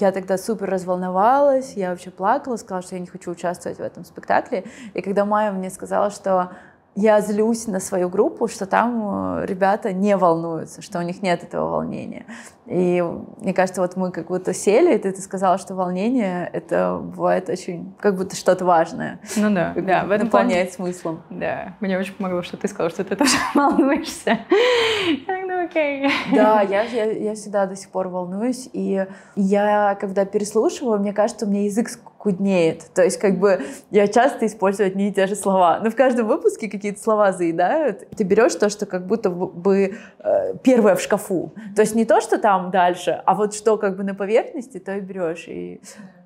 Я тогда супер разволновалась, я вообще плакала, сказала, что я не хочу участвовать в этом спектакле. И когда Майя мне сказала, что я злюсь на свою группу, что там э, ребята не волнуются, что у них нет этого волнения. И мне кажется, вот мы как будто сели, и ты, ты сказала, что волнение — это бывает очень... как будто что-то важное. Ну да, как да. В этом наполняет плане... смыслом. Да, мне очень помогло, что ты сказала, что ты тоже волнуешься окей. Да, я, я, я всегда до сих пор волнуюсь, и я, когда переслушиваю, мне кажется, у меня язык скуднеет. То есть, как бы, я часто использую одни и те же слова. Но в каждом выпуске какие-то слова заедают. Ты берешь то, что как будто бы э, первое в шкафу. То есть, не то, что там дальше, а вот что как бы на поверхности, то и берешь. И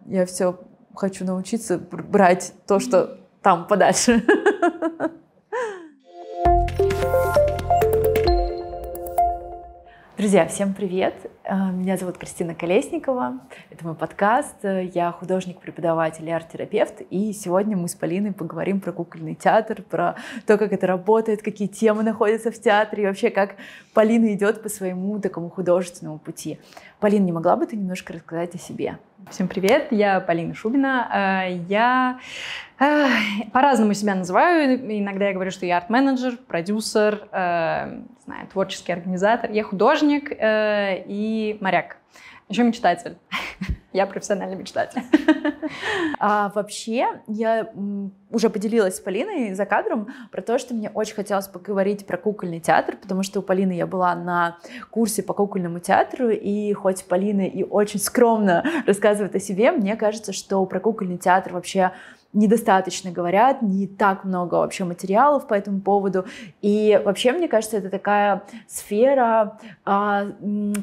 я все хочу научиться брать то, что там подальше. Thank you Друзья, всем привет! Э, меня зовут Кристина Колесникова, это мой подкаст, э, я художник, преподаватель и арт-терапевт, и сегодня мы с Полиной поговорим про кукольный театр, про то, как это работает, какие темы находятся в театре, и вообще, как Полина идет по своему такому художественному пути. Полина, не могла бы ты немножко рассказать о себе? Всем привет, я Полина Шубина. Э, я э, по-разному себя называю. Иногда я говорю, что я арт-менеджер, продюсер, э, знаю, творческий организатор. Я художник и моряк. Еще мечтатель. Я профессиональный мечтатель. А, вообще, я уже поделилась с Полиной за кадром про то, что мне очень хотелось поговорить про кукольный театр, потому что у Полины я была на курсе по кукольному театру, и хоть Полина и очень скромно рассказывает о себе, мне кажется, что про кукольный театр вообще недостаточно говорят, не так много вообще материалов по этому поводу. И вообще, мне кажется, это такая сфера, а,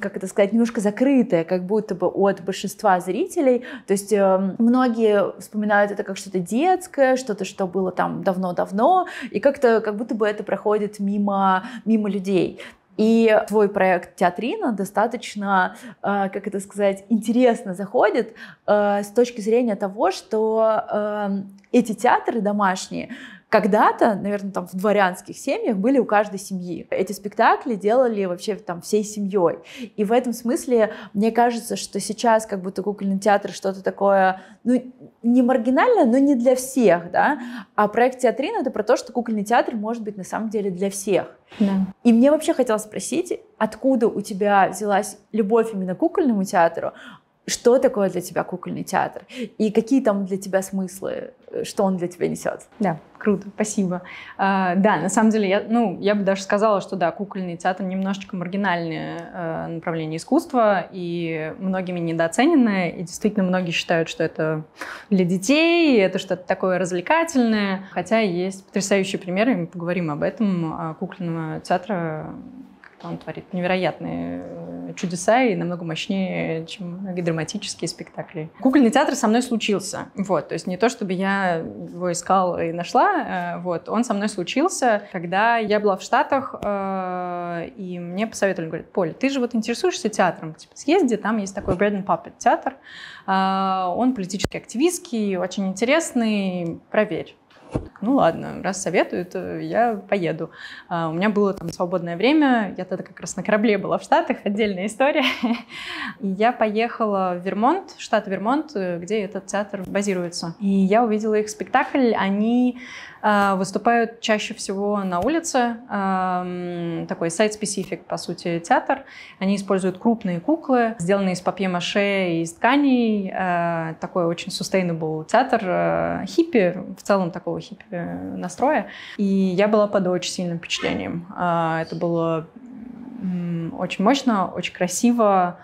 как это сказать, немножко закрытая, как будто бы от большинства зрителей. То есть э, многие вспоминают это как что-то детское, что-то, что было там давно-давно, и как-то как будто бы это проходит мимо, мимо людей. И твой проект «Театрина» достаточно, э, как это сказать, интересно заходит э, с точки зрения того, что эм, эти театры домашние — когда-то, наверное, там в дворянских семьях были у каждой семьи. Эти спектакли делали вообще там всей семьей. И в этом смысле мне кажется, что сейчас как будто кукольный театр что-то такое, ну, не маргинальное, но не для всех, да. А проект «Театрина» — это про то, что кукольный театр может быть на самом деле для всех. Да. И мне вообще хотелось спросить, откуда у тебя взялась любовь именно к кукольному театру, что такое для тебя кукольный театр и какие там для тебя смыслы? что он для тебя несет. Да, круто, спасибо. А, да, на самом деле, я, ну, я бы даже сказала, что да, кукольный театр немножечко маргинальное э, направление искусства, и многими недооцененное, и действительно многие считают, что это для детей, это что-то такое развлекательное, хотя есть потрясающие примеры, мы поговорим об этом, а, кукольного театра он творит невероятные э, чудеса и намного мощнее, чем многие спектакли. Кукольный театр со мной случился. Вот, то есть не то, чтобы я его искала и нашла, э, вот, он со мной случился, когда я была в Штатах, э, и мне посоветовали, говорят, Поль, ты же вот интересуешься театром, типа, съезди, там есть такой Bread and Puppet театр, он политически активистский, очень интересный, проверь ну ладно, раз советуют, э, я поеду. А, у меня было там свободное время, я тогда как раз на корабле была в Штатах, отдельная история. И я поехала в Вермонт, штат Вермонт, э, где этот театр базируется. И я увидела их спектакль, они а, выступают чаще всего на улице, такой сайт-специфик, по сути, театр. Они используют крупные куклы, сделанные из папье-маше и из тканей. А, такой очень sustainable театр, а, хиппи, в целом такого хиппи э, настроя. И я была под очень сильным впечатлением. Это было очень мощно, очень красиво,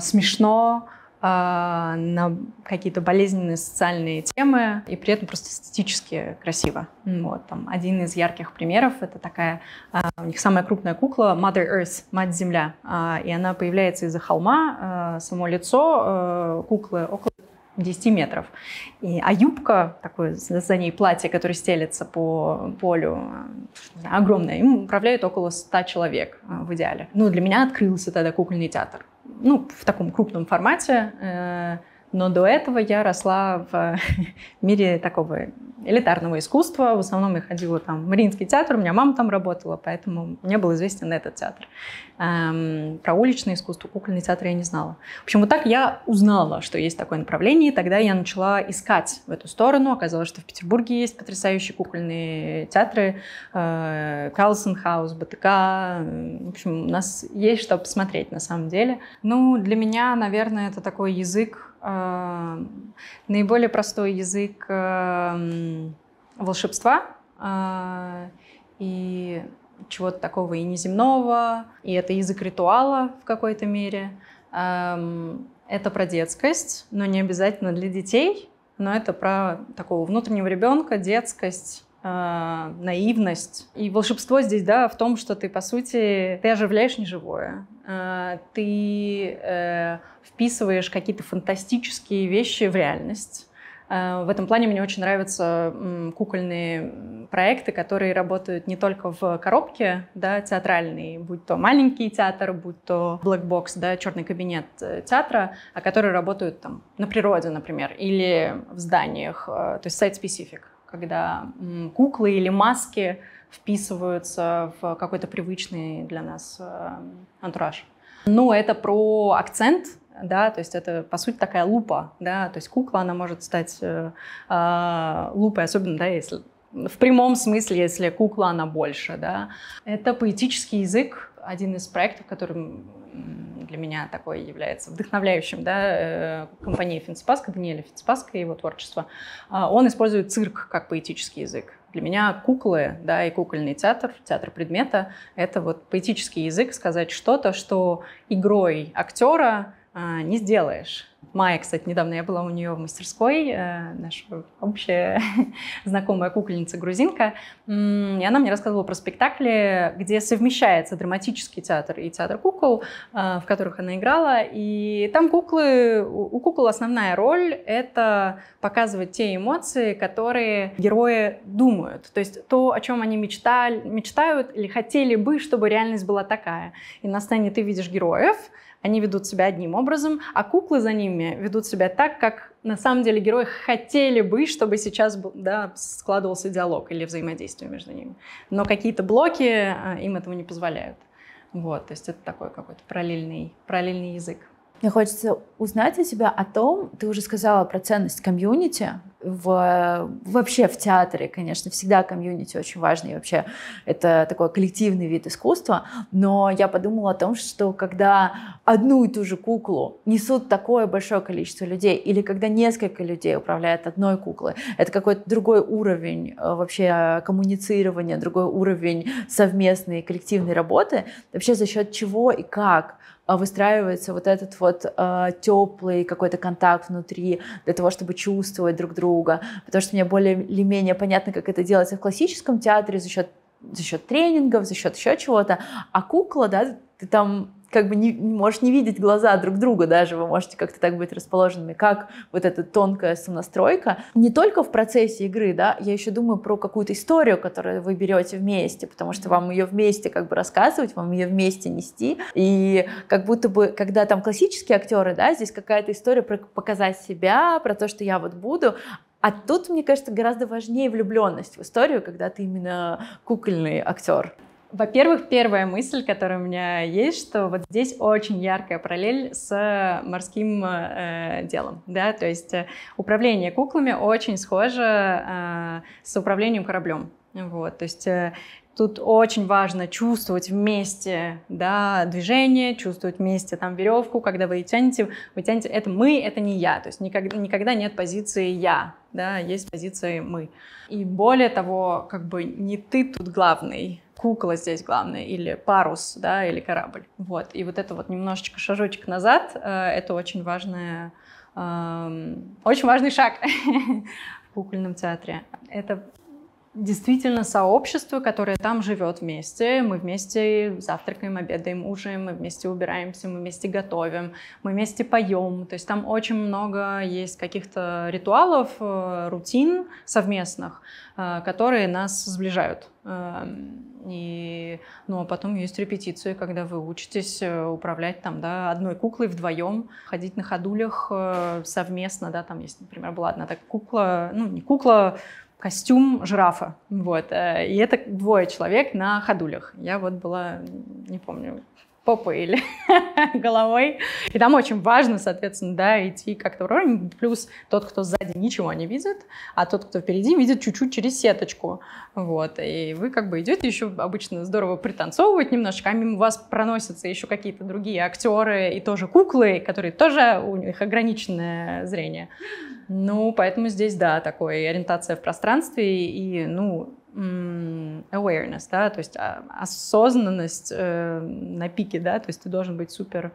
смешно, а, на какие-то болезненные социальные темы и при этом просто эстетически красиво. Ну вот, там, один из ярких примеров — это такая, а, у них самая крупная кукла Mother Earth, Мать Земля, а, и она появляется из-за холма, само лицо куклы около 10 метров. И, а юбка, такое за ней платье, которое стелется по полю, э, знаю, огромное, им управляют около 100 человек э, в идеале. Ну, для меня открылся тогда кукольный театр. Ну, в таком крупном формате. Э, но до этого я росла в мире такого элитарного искусства. В основном я ходила там в Мариинский театр, у меня мама там работала, поэтому мне был известен этот театр. Эм, про уличное искусство, кукольный театр я не знала. В общем, вот так я узнала, что есть такое направление, и тогда я начала искать в эту сторону. Оказалось, что в Петербурге есть потрясающие кукольные театры, э, Карлсон Хаус, БТК. Эм, в общем, у нас есть что посмотреть на самом деле. Ну, для меня, наверное, это такой язык, э, наиболее простой язык э, волшебства э, и чего-то такого и неземного, и это язык ритуала в какой-то мере. Э, это про детскость, но не обязательно для детей, но это про такого внутреннего ребенка, детскость, э, наивность. И волшебство здесь, да, в том, что ты, по сути, ты оживляешь неживое. Э, ты э, вписываешь какие-то фантастические вещи в реальность. Э, в этом плане мне очень нравятся кукольные проекты, которые работают не только в коробке да, театральной, будь то маленький театр, будь то black box, да, черный кабинет э, театра, а которые работают там на природе, например, или в зданиях, э, то есть сайт-специфик, когда куклы или маски вписываются в какой-то привычный для нас антураж. Ну, это про акцент, да, то есть это, по сути, такая лупа, да, то есть кукла, она может стать э, э, лупой, особенно, да, если в прямом смысле, если кукла, она больше, да. Это поэтический язык, один из проектов, которым для меня такой является вдохновляющим, да, э, компания Финспаска, Даниэля Финспаска и его творчество, а, он использует цирк как поэтический язык. Для меня куклы, да, и кукольный театр, театр предмета — это вот поэтический язык, сказать что-то, что игрой актера а, не сделаешь. Майя, кстати, недавно я была у нее в мастерской, э, наша общая знакомая кукольница-грузинка, и она мне рассказывала про спектакли, где совмещается драматический театр и театр кукол, э, в которых она играла, и там куклы, у кукол основная роль — это показывать те эмоции, которые герои думают, то есть то, о чем они мечтали, мечтают или хотели бы, чтобы реальность была такая. И на сцене ты видишь героев, они ведут себя одним образом, а куклы за ними ведут себя так, как на самом деле герои хотели бы, чтобы сейчас да, складывался диалог или взаимодействие между ними. Но какие-то блоки а, им этого не позволяют. Вот, то есть это такой какой-то параллельный, параллельный язык. Мне хочется узнать у тебя о том, ты уже сказала про ценность комьюнити, в, вообще в театре, конечно, всегда комьюнити очень важно, и вообще это такой коллективный вид искусства, но я подумала о том, что когда одну и ту же куклу несут такое большое количество людей, или когда несколько людей управляют одной куклой, это какой-то другой уровень э, вообще коммуницирования, другой уровень совместной коллективной работы, вообще за счет чего и как а, выстраивается вот этот вот э, а, теплый какой-то контакт внутри для того, чтобы чувствовать друг друга, потому что мне более или менее понятно, как это делается в классическом театре за счет за счет тренингов, за счет еще чего-то, а кукла, да, ты там как бы не, можешь не видеть глаза друг друга даже, вы можете как-то так быть расположенными, как вот эта тонкая сонастройка. Не только в процессе игры, да, я еще думаю про какую-то историю, которую вы берете вместе, потому что вам ее вместе как бы рассказывать, вам ее вместе нести, и как будто бы, когда там классические актеры, да, здесь какая-то история про показать себя, про то, что я вот буду, а тут, мне кажется, гораздо важнее влюбленность в историю, когда ты именно кукольный актер. Во-первых, первая мысль, которая у меня есть, что вот здесь очень яркая параллель с э, морским э, делом, да, то есть э, управление куклами очень схоже э, с управлением кораблем, вот, то есть э, Тут очень важно чувствовать вместе да, движение, чувствовать вместе там веревку, когда вы тянете, вы тянете это мы, это не я. То есть никогда, никогда нет позиции я, да, есть позиции мы. И более того, как бы не ты тут главный, кукла здесь главная или парус, да, или корабль. Вот. И вот это вот немножечко шажочек назад, э, это очень важное, эм, очень важный шаг в кукольном театре. Это действительно сообщество, которое там живет вместе. Мы вместе завтракаем, обедаем, ужинаем, мы вместе убираемся, мы вместе готовим, мы вместе поем. То есть там очень много есть каких-то ритуалов, э, рутин совместных, э, которые нас сближают. Эм, и, ну, а потом есть репетиции, когда вы учитесь э, управлять там, да, одной куклой вдвоем, ходить на ходулях совместно, да, там есть, например, была одна такая кукла, ну, не кукла, костюм жирафа. Вот. Э, и это двое человек на ходулях. Я вот была, не помню, или головой. И там очень важно, соответственно, да, идти как-то уровень. Плюс тот, кто сзади ничего не видит, а тот, кто впереди, видит чуть-чуть через сеточку. Вот. И вы как бы идете еще обычно здорово пританцовывать немножко, а мимо вас проносятся еще какие-то другие актеры и тоже куклы, которые тоже у них ограниченное зрение. Ну, поэтому здесь, да, такое ориентация в пространстве и, ну, awareness, да, то есть а, осознанность э, на пике, да, то есть ты должен быть супер...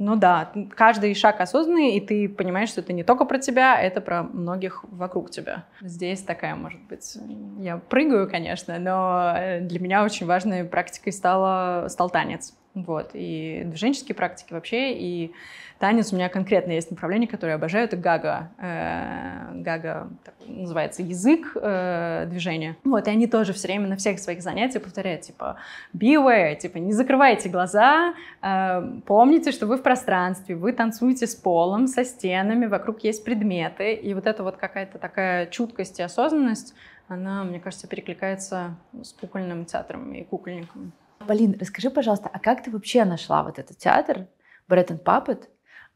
Ну да, каждый шаг осознанный, и ты понимаешь, что это не только про тебя, а это про многих вокруг тебя. Здесь такая, может быть, я прыгаю, конечно, но э, для меня очень важной практикой стало, стал танец. Вот, и движенческие практики вообще, и танец. У меня конкретно есть направление, которое я обожаю, это гага. Э, гага называется язык э, движения. Вот, и они тоже все время на всех своих занятиях повторяют, типа, beware, типа, не закрывайте глаза, э, помните, что вы в пространстве, вы танцуете с полом, со стенами, вокруг есть предметы, и вот это вот какая-то такая чуткость и осознанность, она, мне кажется, перекликается с кукольным театром и кукольниками. Полин, расскажи, пожалуйста, а как ты вообще нашла вот этот театр Брэттон Паппет?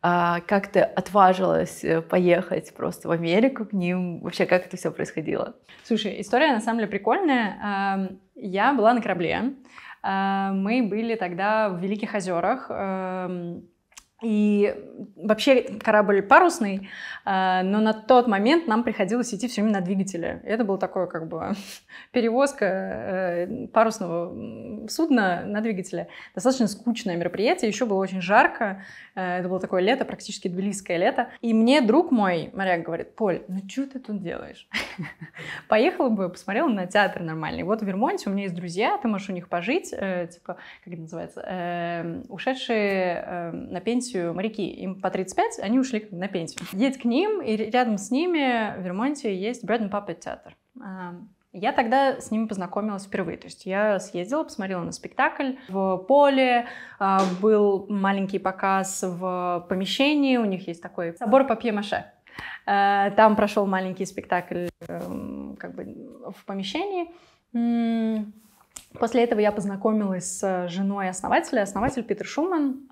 А как ты отважилась э, поехать просто в Америку к ним? Вообще, как это все происходило? Слушай, история на самом деле прикольная. Я была на корабле. Мы были тогда в Великих озерах и вообще корабль парусный, э, но на тот момент нам приходилось идти все время на двигателе. Это было такое как бы перевозка э, парусного судна на двигателе. Достаточно скучное мероприятие, еще было очень жарко. Э, это было такое лето, практически тбилисское лето. И мне друг мой, моряк, говорит, Поль, ну что ты тут делаешь? Поехала бы, посмотрела на театр нормальный. Вот в Вермонте у меня есть друзья, ты можешь у них пожить, типа, как это называется, эм, ушедшие эм, на пенсию пенсию моряки, им по 35, они ушли на пенсию. Едь к ним, и рядом с ними в Вермонте есть Брэд Паппет театр. А, я тогда с ними познакомилась впервые. То есть я съездила, посмотрела на спектакль в поле, а, был маленький показ в помещении, у них есть такой собор папье-маше. А, там прошел маленький спектакль эм, как бы в помещении. После этого я познакомилась с женой основателя. Основатель Питер Шуман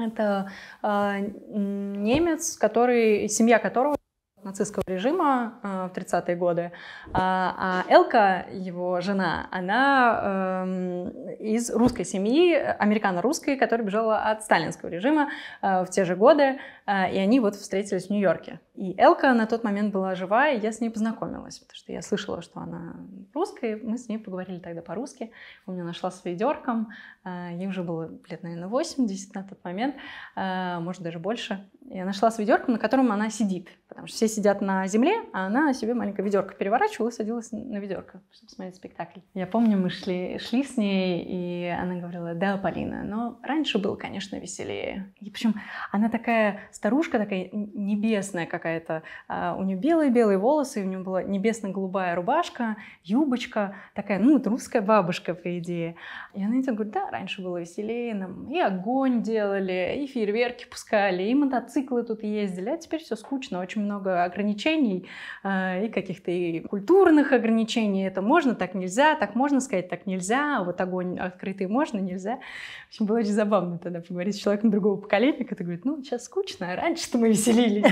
это э, немец, который, семья которого нацистского режима э, в 30-е годы. А, а, Элка, его жена, она эм, из русской семьи, американо-русской, которая бежала от сталинского режима э, в те же годы, э, и они вот встретились в Нью-Йорке. И Элка на тот момент была жива, и я с ней познакомилась, потому что я слышала, что она русская, мы с ней поговорили тогда по-русски, у меня нашла с ведерком, э, ей уже было лет, наверное, 80 на тот момент, может, даже больше, я нашла с ведерком, на котором она сидит. Потому что все сидят на земле, а она себе маленькое ведерко переворачивала и садилась на ведерко, чтобы смотреть спектакль. Я помню, мы шли, шли с ней, и она говорила, да, Полина, но раньше было, конечно, веселее. И причем она такая старушка, такая небесная какая-то. А, у нее белые-белые волосы, у нее была небесно-голубая рубашка, юбочка, такая, ну, русская бабушка, по идее. И она идет, говорит, да, раньше было веселее, нам и огонь делали, и фейерверки пускали, и мотоциклы" мотоциклы тут ездили, а теперь все скучно, очень много ограничений э, и каких-то и культурных ограничений. Это можно, так нельзя, так можно сказать, так нельзя, вот огонь открытый можно, нельзя. В общем, было очень забавно тогда поговорить с человеком другого поколения, который говорит, ну, сейчас скучно, а раньше-то мы веселились.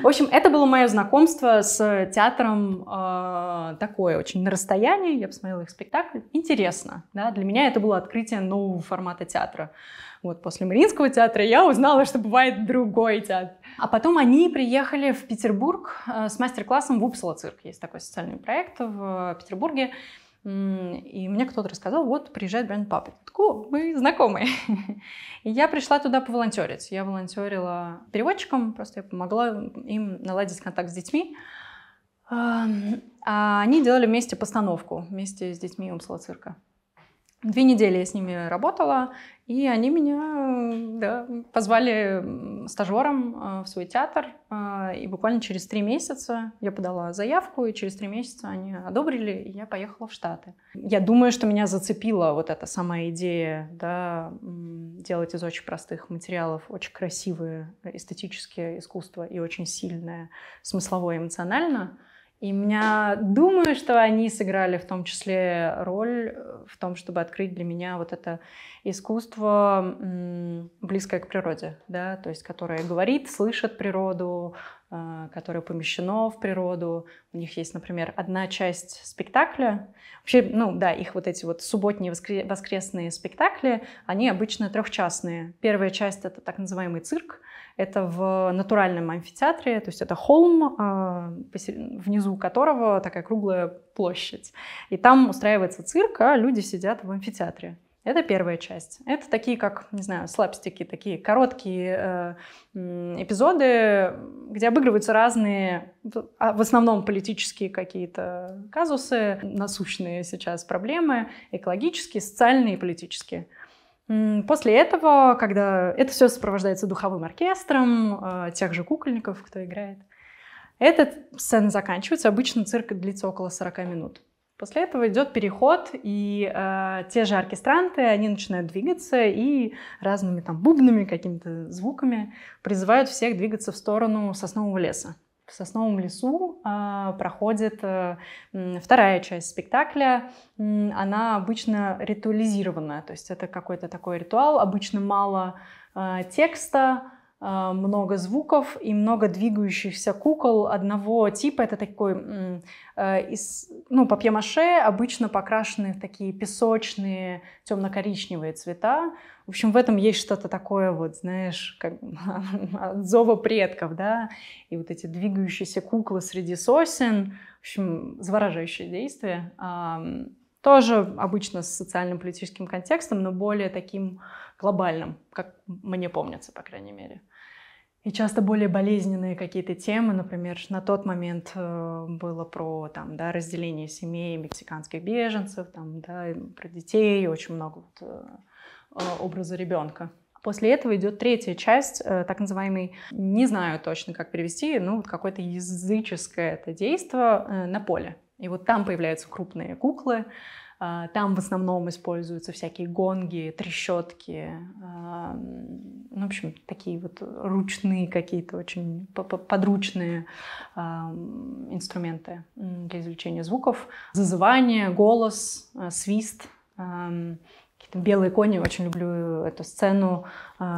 В общем, это было мое знакомство с театром э, такое, очень на расстоянии. Я посмотрела их спектакль. Интересно. Для меня это было открытие нового формата театра. Вот после Мариинского театра я узнала, что бывает другой театр. А потом они приехали в Петербург э, с мастер-классом в Упсала цирк. Есть такой социальный проект в э, Петербурге. И мне кто-то рассказал, вот приезжает бренд Папа. О, мы знакомые. И я пришла туда поволонтерить. Я волонтерила переводчиком, просто я помогла им наладить контакт с детьми. Эм, а они делали вместе постановку, вместе с детьми Умсла цирка. Две недели я с ними работала, и они меня э, да, позвали стажером э, в свой театр. Э, и буквально через три месяца я подала заявку, и через три месяца они одобрили, и я поехала в Штаты. Я думаю, что меня зацепила вот эта самая идея да, делать из очень простых материалов очень красивые эстетические искусства и очень сильное смысловое эмоционально. И меня, думаю, что они сыграли в том числе роль э, в том, чтобы открыть для меня вот это искусство, близкое к природе, да, то есть которое говорит, слышит природу, э, которое помещено в природу. У них есть, например, одна часть спектакля. Вообще, ну да, их вот эти вот субботние воскресные спектакли, они обычно трехчастные. Первая часть — это так называемый цирк. Это в натуральном амфитеатре, то есть это холм, э, внизу которого такая круглая площадь. И там устраивается цирк, а люди сидят в амфитеатре. Это первая часть. Это такие, как, не знаю, слабстики, такие короткие э, эпизоды, где обыгрываются разные, а, в основном политические какие-то казусы, насущные сейчас проблемы, экологические, социальные и политические. После этого, когда это все сопровождается духовым оркестром, э, тех же кукольников, кто играет, эта сцена заканчивается. Обычно цирк длится около 40 минут. После этого идет переход, и э, те же оркестранты, они начинают двигаться и разными там бубнами, какими-то звуками призывают всех двигаться в сторону соснового леса. В сосновом лесу э, проходит э, вторая часть спектакля. Она обычно ритуализированная, то есть это какой-то такой ритуал, обычно мало э, текста, а, много звуков и много двигающихся кукол одного типа. Это такой, э, из, ну, папье-маше обычно покрашены в такие песочные, темно-коричневые цвета. В общем, в этом есть что-то такое, вот, знаешь, как от зова предков, да, и вот эти двигающиеся куклы среди сосен, в общем, завораживающее действие. Тоже обычно с социально-политическим контекстом, но более таким глобальном, как мне помнится, по крайней мере. И часто более болезненные какие-то темы, например, на тот момент э, было про там, да, разделение семей мексиканских беженцев, там, да, про детей, очень много вот, э, образа ребенка. После этого идет третья часть, э, так называемый, не знаю точно, как перевести, ну, вот какое-то языческое это действие на поле. И вот там появляются крупные куклы, а, там в основном используются всякие гонги, трещотки, а, ну, в общем, такие вот ручные какие-то очень подручные а, инструменты для извлечения звуков. Зазывание, голос, свист. Какие-то белые кони, очень люблю эту сцену.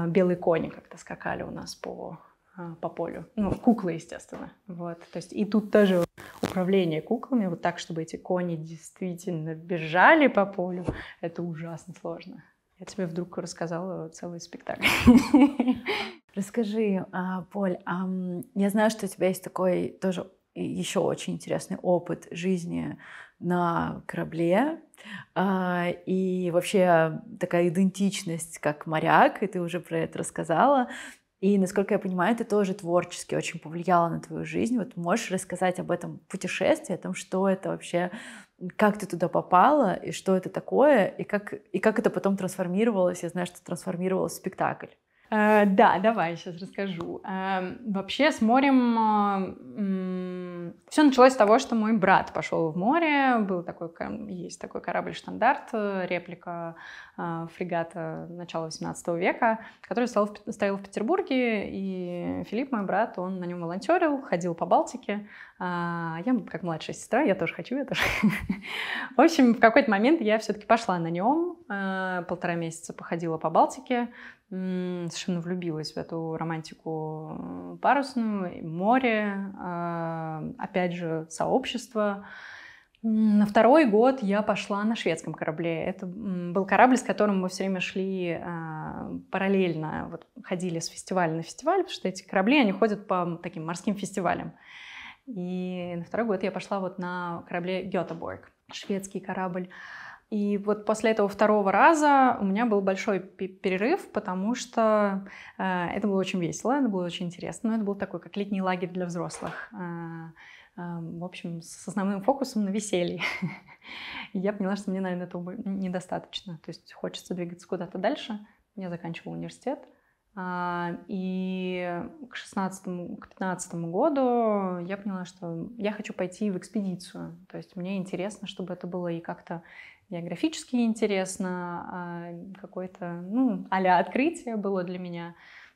Белые кони как-то скакали у нас по а, по полю. Ну, куклы, естественно. Вот. То есть и тут тоже управление куклами, вот так, чтобы эти кони действительно бежали по полю, это ужасно сложно. Я тебе вдруг рассказала целый спектакль. Расскажи, а, Поль, я знаю, что у тебя есть такой тоже еще очень интересный опыт жизни на корабле а, и вообще такая идентичность как моряк, и ты уже про это рассказала. И, насколько я понимаю, ты тоже творчески очень повлияла на твою жизнь. Вот можешь рассказать об этом путешествии, о том, что это вообще, как ты туда попала, и что это такое, и как, и как это потом трансформировалось, я знаю, что трансформировалось в спектакль. Э, да, давай сейчас расскажу. Эм, вообще с морем все началось с того, что мой брат пошел в море. Был такой, есть такой корабль стандарт, э, реплика а, фрегата начала 18 века, который стоял в, стоял в Петербурге, и Филипп, мой брат, он на нем волонтерил, ходил по Балтике. А, я как младшая сестра, я тоже хочу, я тоже. В общем, в какой-то момент я все-таки пошла на нем, а, полтора месяца походила по Балтике, совершенно влюбилась в эту романтику э, парусную, море, опять же, сообщество. На второй год я пошла на шведском корабле. Это был корабль, с которым мы все время шли а, параллельно, вот, ходили с фестиваля на фестиваль, потому что эти корабли, они ходят по таким морским фестивалям. И на второй год я пошла вот на корабле Гетеборг, шведский корабль. И вот после этого второго раза у меня был большой перерыв, потому что э, это было очень весело, это было очень интересно, но это был такой как летний лагерь для взрослых. Э, в общем, с основным фокусом на веселье. И я поняла, что мне, наверное, этого недостаточно. То есть хочется двигаться куда-то дальше. Я заканчивала университет. А, и к 16 к 15 году я поняла, что я хочу пойти в экспедицию. То есть мне интересно, чтобы это было и как-то географически интересно, а, какое-то, ну, а открытие было для меня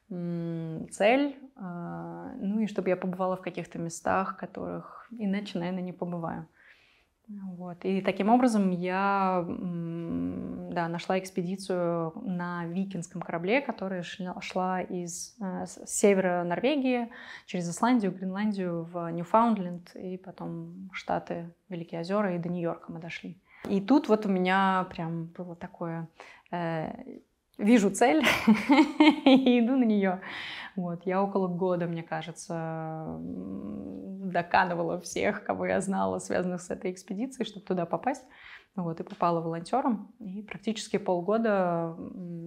цель, а, ну и чтобы я побывала в каких-то местах, которых иначе, наверное, не побываю. Вот. И таким образом я да, нашла экспедицию на викинском корабле, которая шла из а, с севера Норвегии через Исландию, Гренландию в Ньюфаундленд и потом Штаты, Великие озера и до Нью-Йорка мы дошли. И тут вот у меня прям было такое э, вижу цель и иду на нее. Вот, я около года, мне кажется, доканывала всех, кого я знала, связанных с этой экспедицией, чтобы туда попасть. Вот, и попала волонтером. И практически полгода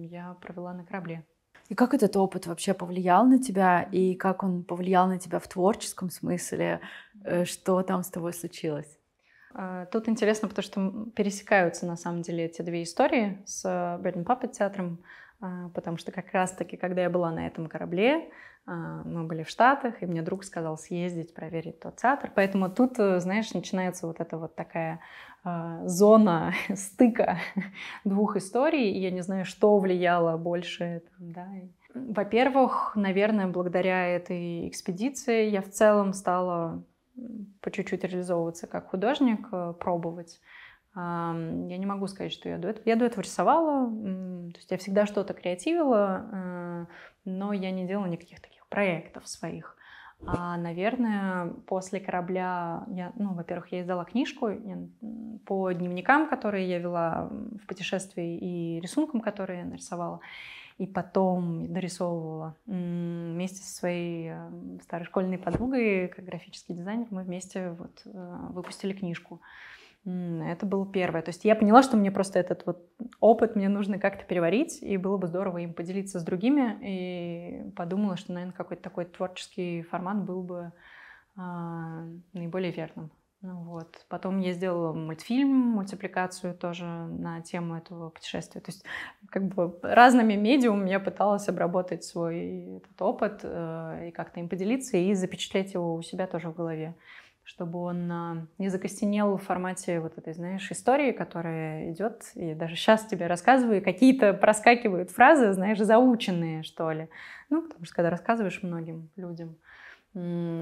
я провела на корабле. И как этот опыт вообще повлиял на тебя, и как он повлиял на тебя в творческом смысле, э, что там с тобой случилось? А, тут интересно, потому что пересекаются на самом деле эти две истории с Bread and Puppet театром, а, потому что как раз-таки, когда я была на этом корабле, а, мы были в Штатах, и мне друг сказал съездить, проверить тот театр. Поэтому тут, э, знаешь, начинается вот эта вот такая зона стыка двух историй, и я не знаю, что влияло больше. да. Во-первых, наверное, благодаря этой экспедиции я в целом стала по чуть-чуть реализовываться как художник, э, пробовать. Я не могу сказать, что я до этого... Я до этого рисовала, то есть я всегда что-то креативила, э, но я не делала никаких таких проектов своих. А, наверное, после корабля я, ну, во-первых, я издала книжку по дневникам, которые я вела в путешествии и рисункам, которые я нарисовала и потом дорисовывала вместе со своей эм, старой школьной подругой, как графический дизайнер, мы вместе вот э, выпустили книжку. Это было первое. То есть я поняла, что мне просто этот вот опыт мне нужно как-то переварить, и было бы здорово им поделиться с другими, и подумала, что, наверное, какой-то такой творческий формат был бы а, наиболее верным. Ну вот. Потом я сделала мультфильм, мультипликацию тоже на тему этого путешествия. То есть как бы разными медиумами я пыталась обработать свой этот опыт э, и как-то им поделиться и запечатлеть его у себя тоже в голове, чтобы он э, не закостенел в формате вот этой, знаешь, истории, которая идет, и даже сейчас тебе рассказываю, какие-то проскакивают фразы, знаешь, заученные, что ли. Ну, потому что когда рассказываешь многим людям,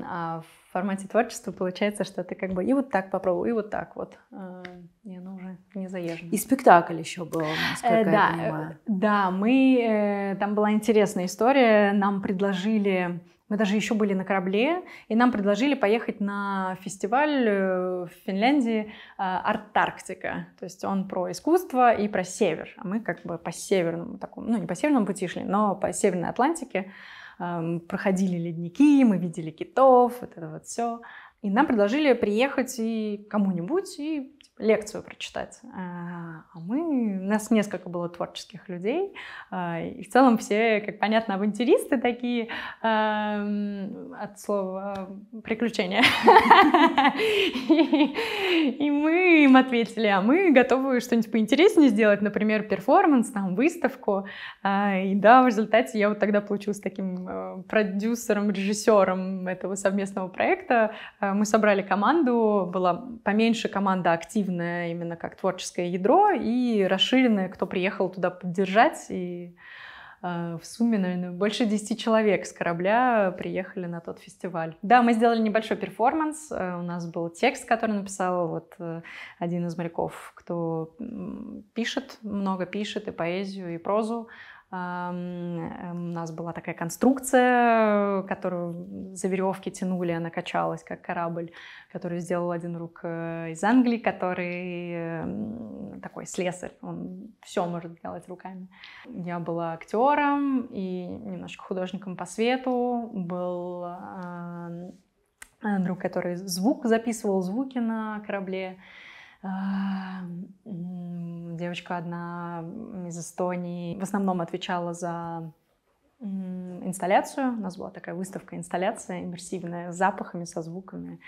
а в формате творчества получается, что ты как бы и вот так попробовал, и вот так вот. А, не, ну уже не заезжено. И спектакль еще был, э, насколько э, да, я понимаю. Да, мы... Э, там была интересная история. Нам предложили... Мы даже еще были на корабле, и нам предложили поехать на фестиваль э, в Финляндии «Арктарктика». То есть он про искусство и про север. А мы как бы по северному такому... Ну, не по северному пути шли, но по северной Атлантике проходили ледники, мы видели китов, вот это вот все. И нам предложили приехать и кому-нибудь и лекцию прочитать. А, а мы, у нас несколько было творческих людей, а, и в целом все, как понятно, авантюристы такие, от слова приключения. И мы им ответили, а мы готовы что-нибудь поинтереснее сделать, например, перформанс, там, выставку. А, и да, в результате я вот тогда получилась таким продюсером, режиссером этого совместного проекта. Мы собрали команду, была поменьше команда активных активное именно как творческое ядро и расширенное, кто приехал туда поддержать. И э, в сумме, наверное, больше 10 человек с корабля приехали на тот фестиваль. Да, мы сделали небольшой перформанс. Э, у нас был текст, который написал вот э, один из моряков, кто пишет, много пишет и поэзию, и прозу. Эм, у нас была такая конструкция, которую за веревки тянули, она качалась, как корабль, который сделал один рук э, из Англии, который эм, такой слесарь, он все может делать руками. Я была актером и немножко художником по свету, был эм, э, друг, который звук записывал звуки на корабле, а, девочка одна из Эстонии в основном отвечала за инсталляцию. У нас была такая выставка-инсталляция иммерсивная с запахами, со звуками.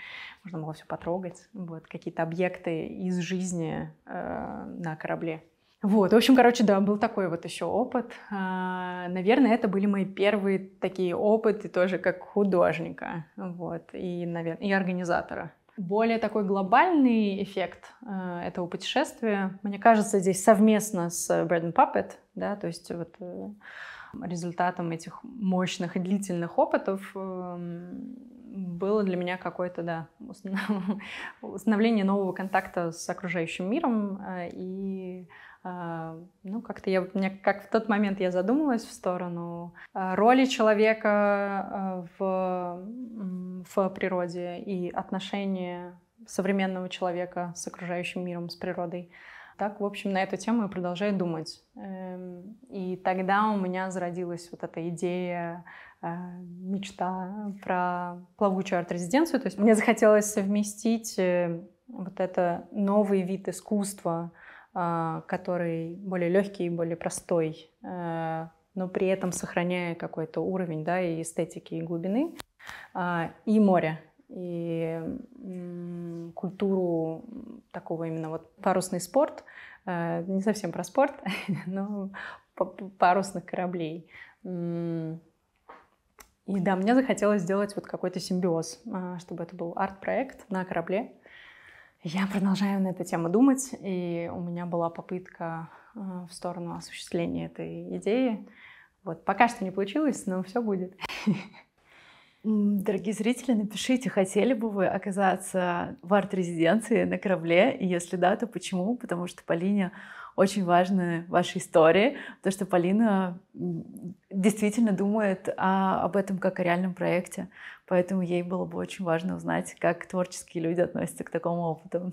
Можно было все потрогать. Вот, какие-то объекты из жизни э, на корабле. Вот, в общем, короче, да, был такой вот еще опыт. А, наверное, это были мои первые такие опыты тоже как художника, вот, и, наверное, и организатора более такой глобальный эффект э, этого путешествия, мне кажется, здесь совместно с Bread and Puppet, да, то есть вот э, результатом этих мощных и длительных опытов э, было для меня какое-то, да, установ... установление нового контакта с окружающим миром э, и а, ну, как-то я, мне, как в тот момент я задумалась в сторону а, роли человека а, в, в природе и отношения современного человека с окружающим миром, с природой. Так, в общем, на эту тему я продолжаю думать. Эм, и тогда у меня зародилась вот эта идея, мечта про плавучую арт-резиденцию. То есть мне захотелось совместить э, вот это новый вид искусства — а, который более легкий, и более простой, а, но при этом сохраняя какой-то уровень да, и эстетики, и глубины, а, и море, и культуру такого именно вот парусный спорт, не совсем про спорт, но парусных кораблей. И да, мне захотелось сделать вот какой-то симбиоз, чтобы это был арт-проект на корабле, я продолжаю на эту тему думать, и у меня была попытка э, в сторону осуществления этой идеи. Вот пока что не получилось, но все будет. Дорогие зрители, напишите, хотели бы вы оказаться в арт-резиденции на корабле, и если да, то почему? Потому что Полине очень важны ваши истории, потому что Полина действительно думает о, а, об этом как о реальном проекте. Поэтому ей было бы очень важно узнать, как творческие люди относятся к такому опыту.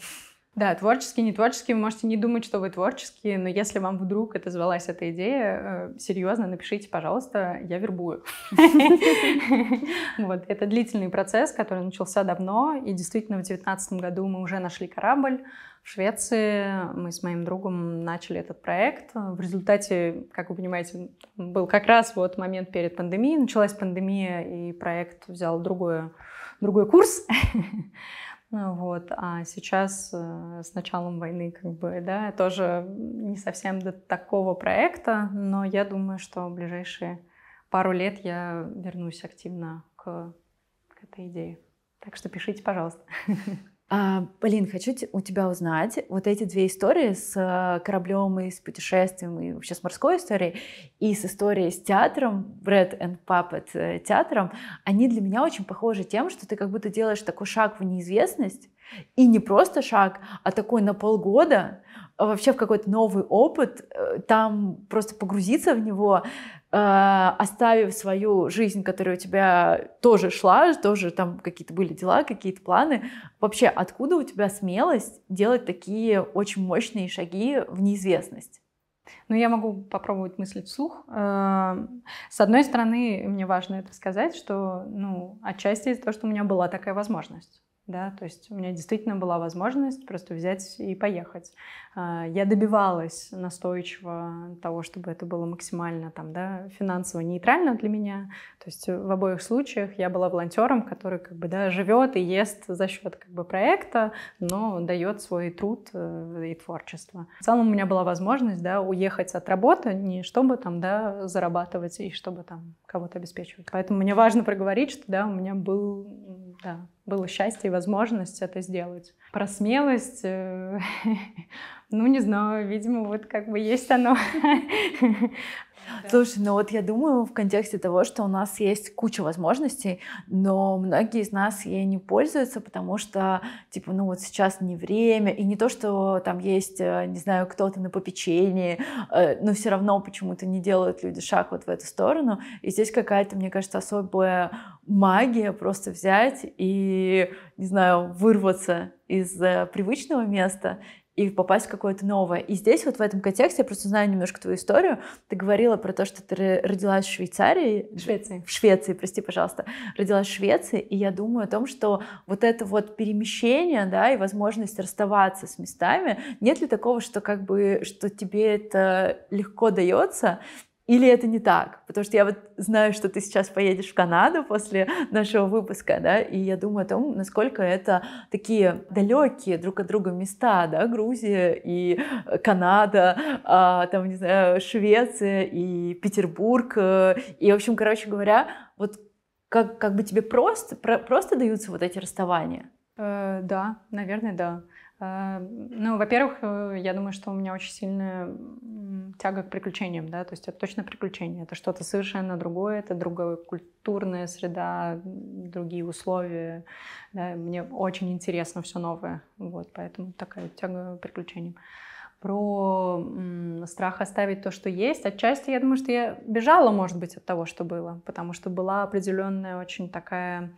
Да, творческий, не творческий, вы можете не думать, что вы творческие, но если вам вдруг это звалась эта идея, э, серьезно, напишите, пожалуйста, я вербую. Вот, это длительный процесс, который начался давно, и действительно в 2019 году мы уже нашли корабль, в Швеции мы с моим другом начали этот проект. В результате, как вы понимаете, был как раз вот момент перед пандемией. Началась пандемия, и проект взял другой другой курс. Э, вот. А сейчас э, с началом войны, как бы, да, тоже не совсем до такого проекта, но я думаю, что в ближайшие пару лет я вернусь активно к, к этой идее. Так что пишите, пожалуйста. А, блин, хочу у тебя узнать вот эти две истории с э, кораблем и с путешествием, и вообще с морской историей, и с историей с театром, Bread and Puppet э, театром, они для меня очень похожи тем, что ты как будто делаешь такой шаг в неизвестность, и не просто шаг, а такой на полгода, а вообще в какой-то новый опыт, э, там просто погрузиться в него, а, оставив свою жизнь, которая у тебя тоже шла, тоже там какие-то были дела, какие-то планы. Вообще, откуда у тебя смелость делать такие очень мощные шаги в неизвестность? Ну, я могу попробовать мыслить вслух. Э, с одной стороны, мне важно это сказать, что, ну, отчасти из-за того, что у меня была такая возможность да, то есть у меня действительно была возможность просто взять и поехать. А, я добивалась настойчиво того, чтобы это было максимально там, да, финансово нейтрально для меня. То есть в обоих случаях я была волонтером, который как бы, да, живет и ест за счет как бы проекта, но дает свой труд э, и творчество. В целом у меня была возможность, да, уехать от работы, не чтобы там, да, зарабатывать и чтобы там кого-то обеспечивать. Поэтому мне важно проговорить, что, да, у меня был да, было счастье и возможность это сделать. Про смелость, э, ну, не знаю, видимо, вот как бы есть оно. Да. Слушай, ну вот я думаю в контексте того, что у нас есть куча возможностей, но многие из нас ей не пользуются, потому что, типа, ну вот сейчас не время, и не то, что там есть, э, не знаю, кто-то на попечении, э, но все равно почему-то не делают люди шаг вот в эту сторону. И здесь какая-то, мне кажется, особая магия просто взять и, не знаю, вырваться из э, привычного места и попасть в какое-то новое. И здесь вот в этом контексте, я просто знаю немножко твою историю, ты говорила про то, что ты родилась в Швейцарии. В Швеции. В Швеции, прости, пожалуйста. Родилась в Швеции, и я думаю о том, что вот это вот перемещение, да, и возможность расставаться с местами, нет ли такого, что как бы, что тебе это легко дается, или это не так? Потому что я вот знаю, что ты сейчас поедешь в Канаду после нашего выпуска, да, и я думаю о том, насколько это такие далекие друг от друга места, да, Грузия и э, Канада, а, там, не знаю, Швеция и Петербург. Э. И, в общем, короче говоря, вот как, как бы тебе просто, про, просто даются вот эти расставания? Э, да, наверное, да. Э, ну, во-первых, э, я думаю, что у меня очень сильная тяга к приключениям, да, то есть это точно приключение, это что-то совершенно другое, это другая культурная среда, другие условия, да, мне очень интересно все новое, вот, поэтому такая тяга к приключениям. Про страх оставить то, что есть, отчасти, я думаю, что я бежала, может быть, от того, что было, потому что была определенная очень такая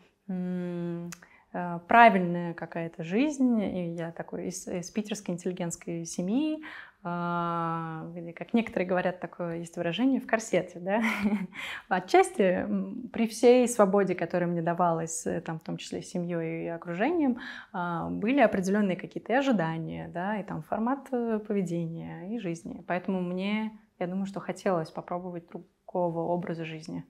Э, правильная какая-то жизнь. И я такой из, из питерской интеллигентской семьи, или, а, как некоторые говорят, такое есть выражение, в корсете, да? Отчасти при всей свободе, которая мне давалась, э, там, в том числе семьей и окружением, а, были определенные какие-то ожидания, да, и там формат э, поведения и жизни. Поэтому мне, я думаю, что хотелось попробовать другого образа жизни.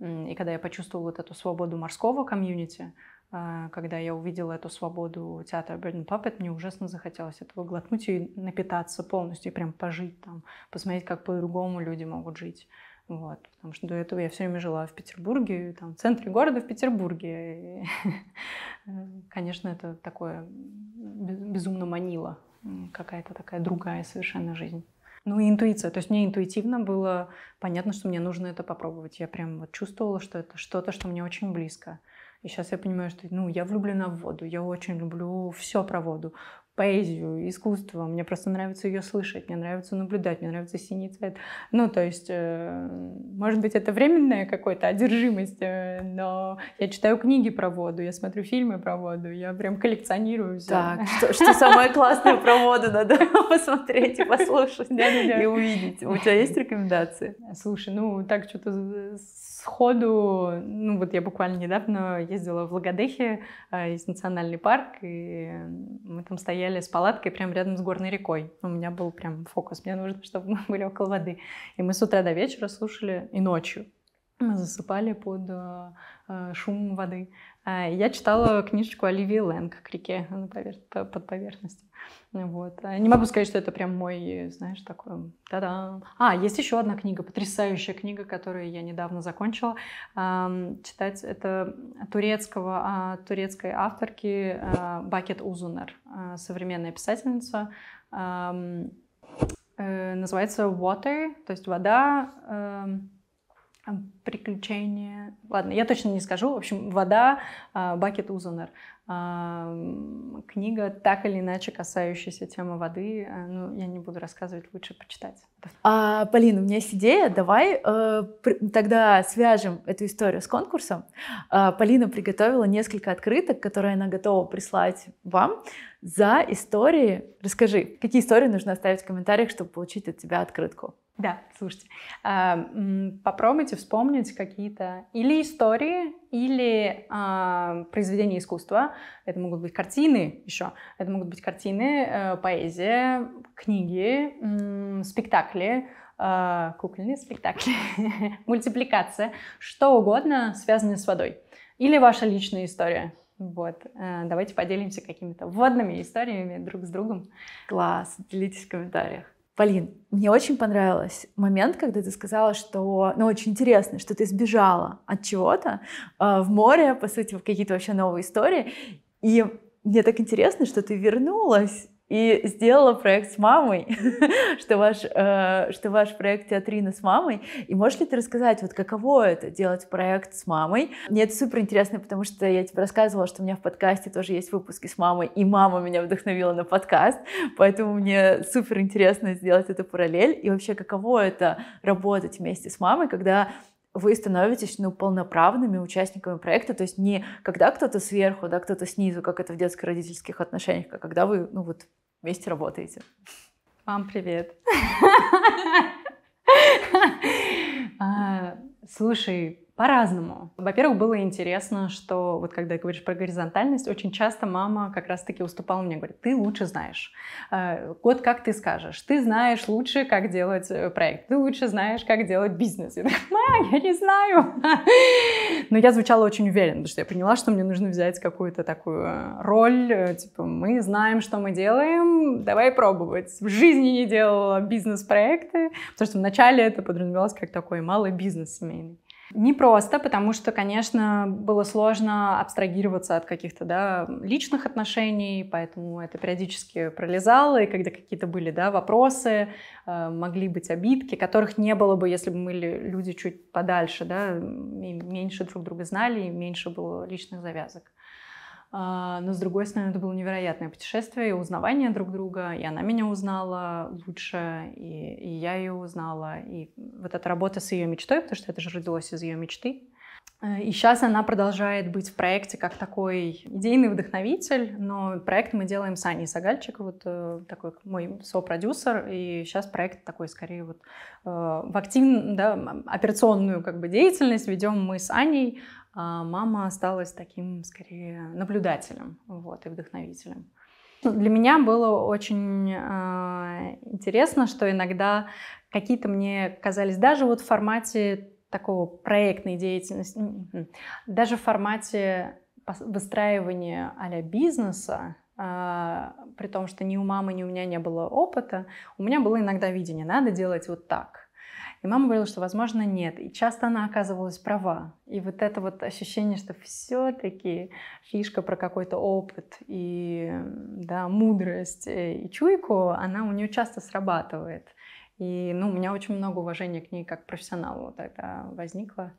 И когда я почувствовала вот эту свободу морского комьюнити, а, когда я увидела эту свободу театра Burden Puppet, мне ужасно захотелось этого глотнуть и напитаться полностью, и прям пожить там, посмотреть, как по-другому люди могут жить. Вот, потому что до этого я все время жила в Петербурге, там, в центре города в Петербурге. И, э, конечно, это такое безумно манило, какая-то такая другая совершенно жизнь. Ну и интуиция. То есть мне интуитивно было понятно, что мне нужно это попробовать. Я прям вот чувствовала, что это что-то, что мне очень близко. И сейчас я понимаю, что ну, я влюблена в воду, я очень люблю все про воду, поэзию, искусство. Мне просто нравится ее слышать, мне нравится наблюдать, мне нравится синий цвет. Ну, то есть, э, может быть, это временная какая-то одержимость, э, но я читаю книги про воду, я смотрю фильмы про воду, я прям коллекционирую все. Так, что, что самое классное про воду надо посмотреть и послушать и увидеть. У тебя есть рекомендации? Слушай, ну, так что-то сходу, ну вот я буквально недавно ездила в Лагодехе, есть а, национальный парк, и мы там стояли с палаткой прямо рядом с горной рекой. У меня был прям фокус, мне нужно, чтобы мы были около воды. И мы с утра до вечера слушали, и ночью мы засыпали под а, а, шум воды. Я читала книжечку Оливии Лэнг к реке под поверхностью. Вот. А не могу сказать, что это прям мой, знаешь, такой... Та-дам. А, есть еще одна книга, потрясающая книга, которую я недавно закончила читать. Это турецкого, а, турецкой авторки а, Бакет Узунер, современная писательница. Э, называется «Water», то есть «Вода» приключения. Ладно, я точно не скажу. В общем, вода, а, бакет Узунер. Книга, так или иначе касающаяся темы воды. Э, ну, я не буду рассказывать, лучше почитать. А, Полина, у меня есть идея. Давай э, тогда свяжем эту историю с конкурсом. А, Полина приготовила несколько открыток, которые она готова прислать вам за истории. Расскажи, какие истории нужно оставить в комментариях, чтобы получить от тебя открытку? Да, слушайте. А, попробуйте вспомнить какие-то или истории, или а, произведения искусства. Это могут быть картины еще. Это могут быть картины, э, поэзия, книги, спектакли, а, кукольные спектакли, мультипликация, что угодно, связанное с водой. Или ваша личная история. Вот, э, давайте поделимся какими-то вводными историями друг с другом. Класс, делитесь в комментариях. Полин, мне очень понравилось момент, когда ты сказала, что, ну, очень интересно, что ты сбежала от чего-то э, в море, по сути, в какие-то вообще новые истории. И мне так интересно, что ты вернулась и сделала проект с мамой, что ваш, э, что ваш проект «Театрина с мамой». И можешь ли ты рассказать, вот каково это делать проект с мамой? Мне это супер интересно, потому что я тебе рассказывала, что у меня в подкасте тоже есть выпуски с мамой, и мама меня вдохновила на подкаст, поэтому мне супер интересно сделать эту параллель. И вообще, каково это работать вместе с мамой, когда вы становитесь ну, полноправными участниками проекта, то есть не когда кто-то сверху, да, кто-то снизу, как это в детско-родительских отношениях, а когда вы ну, вот, вместе работаете. Вам привет. А, слушай, по-разному. Во-первых, было интересно, что вот когда говоришь про горизонтальность, очень часто мама как раз-таки уступала мне, говорит, ты лучше знаешь. Э, вот как ты скажешь, ты знаешь лучше, как делать э, проект, ты лучше знаешь, как делать бизнес. Я такая, мама, я не знаю. Но я звучала очень уверенно, потому что я поняла, что мне нужно взять какую-то такую э, роль, типа, мы знаем, что мы делаем, давай пробовать. В жизни не делала бизнес-проекты, потому что вначале это подразумевалось как такой малый бизнес семейный. Непросто, потому что, конечно, было сложно абстрагироваться от каких-то да, личных отношений, поэтому это периодически пролезало, и когда какие-то были да, вопросы, э, могли быть обидки, которых не было бы, если бы мы люди чуть подальше, да, меньше друг друга знали, и меньше было личных завязок. А, но, с другой стороны, это было невероятное путешествие и узнавание друг друга. И она меня узнала лучше, и, и я ее узнала. И вот эта работа с ее мечтой, потому что это же родилось из ее мечты. Э, и сейчас она продолжает быть в проекте как такой идейный вдохновитель, но проект мы делаем с Аней Сагальчик, вот э, такой мой сопродюсер, и сейчас проект такой скорее вот э, в активную, да, операционную как бы деятельность ведем мы с Аней, а мама осталась таким, скорее, наблюдателем вот, и вдохновителем. Для меня было очень а, интересно, что иногда какие-то мне казались даже вот в формате такого проектной деятельности, даже в формате выстраивания а бизнеса, при том, что ни у мамы, ни у меня не было опыта, у меня было иногда видение, надо делать вот так. И мама говорила, что, возможно, нет. И часто она оказывалась права. И вот это вот ощущение, что все-таки фишка про какой-то опыт и да, мудрость э, и чуйку, она у нее часто срабатывает. И ну, у меня очень много уважения к ней как профессионалу тогда возникло.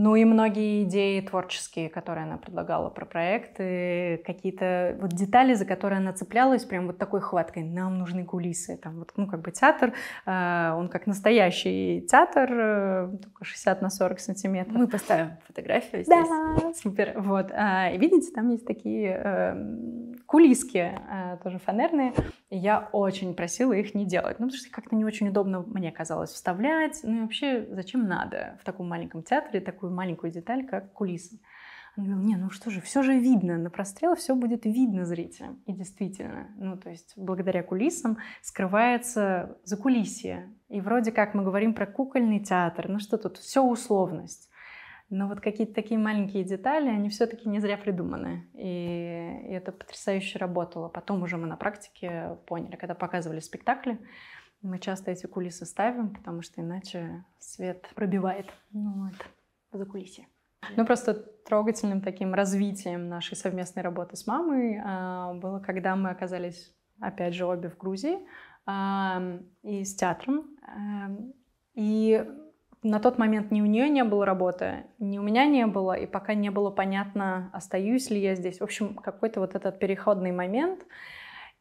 Ну и многие идеи творческие, которые она предлагала про проекты, какие-то вот детали, за которые она цеплялась прям вот такой хваткой. Нам нужны кулисы. Там вот, ну, как бы театр, э, он как настоящий театр, э, только 60 на 40 сантиметров. Мы поставим фотографию здесь. Да, супер. Вот. А, и видите, там есть такие э, кулиски, э, тоже фанерные. И я очень просила их не делать. Ну, потому что как-то не очень удобно, мне казалось, вставлять. Ну и вообще, зачем надо в таком маленьком театре такую такую маленькую деталь, как кулисы. Он говорил, не, ну что же, все же видно, на прострел все будет видно зрителям. И действительно, ну то есть благодаря кулисам скрывается закулисье. И вроде как мы говорим про кукольный театр, ну что тут, все условность. Но вот какие-то такие маленькие детали, они все-таки не зря придуманы. И, и это потрясающе работало. Потом уже мы на практике поняли, когда показывали спектакли, мы часто эти кулисы ставим, потому что иначе свет пробивает. Ну, вот в закулисье. Ну, просто трогательным таким развитием нашей совместной работы с мамой а, было, когда мы оказались, опять же, обе в Грузии а, и с театром. А, и на тот момент ни у нее не было работы, ни у меня не было, и пока не было понятно, остаюсь ли я здесь. В общем, какой-то вот этот переходный момент —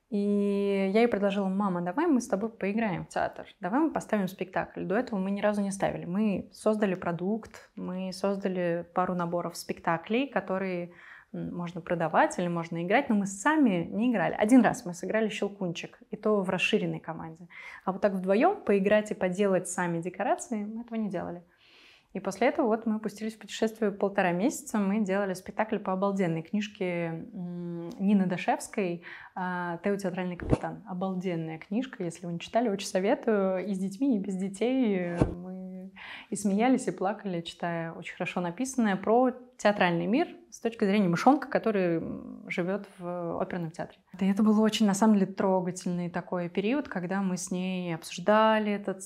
и я ей предложила, мама, давай мы с тобой поиграем в театр, давай мы поставим спектакль. До этого мы ни разу не ставили. Мы создали продукт, мы создали пару наборов спектаклей, которые можно продавать или можно играть, но мы сами не играли. Один раз мы сыграли щелкунчик, и то в расширенной команде. А вот так вдвоем поиграть и поделать сами декорации мы этого не делали. И после этого вот мы пустились в путешествие полтора месяца. Мы делали спектакль по обалденной книжке Нины Дашевской а, «Тео театральный капитан». Обалденная книжка, если вы не читали, очень советую. И с детьми, и без детей. Мы и смеялись, и плакали, читая очень хорошо написанное про театральный мир с точки зрения мышонка, который живет в э, оперном театре. Да, это был очень, на самом деле, трогательный такой период, когда мы с ней обсуждали этот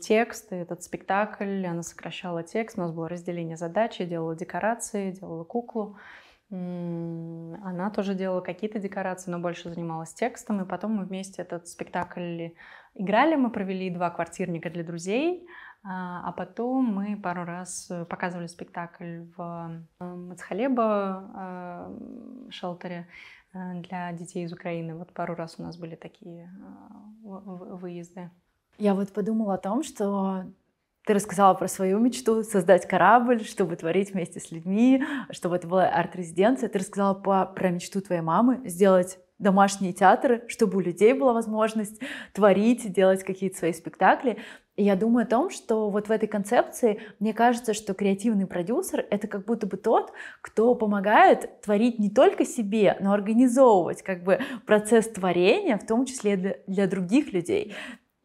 текст, этот спектакль. Она сокращала текст, у нас было разделение задачи, делала декорации, делала куклу. Она тоже делала какие-то декорации, но больше занималась текстом. И потом мы вместе этот спектакль играли. Мы провели два квартирника для друзей. А, а потом мы пару раз э, показывали спектакль в эм, Мацхалеба эм, шелтере э, для детей из Украины. Вот пару раз у нас были такие э, выезды. Я вот подумала о том, что ты рассказала про свою мечту создать корабль, чтобы творить вместе с людьми, чтобы это была арт-резиденция. Ты рассказала по, про мечту твоей мамы сделать домашние театры, чтобы у людей была возможность творить, делать какие-то свои спектакли. Я думаю о том, что вот в этой концепции мне кажется, что креативный продюсер — это как будто бы тот, кто помогает творить не только себе, но организовывать как бы процесс творения, в том числе для, для других людей.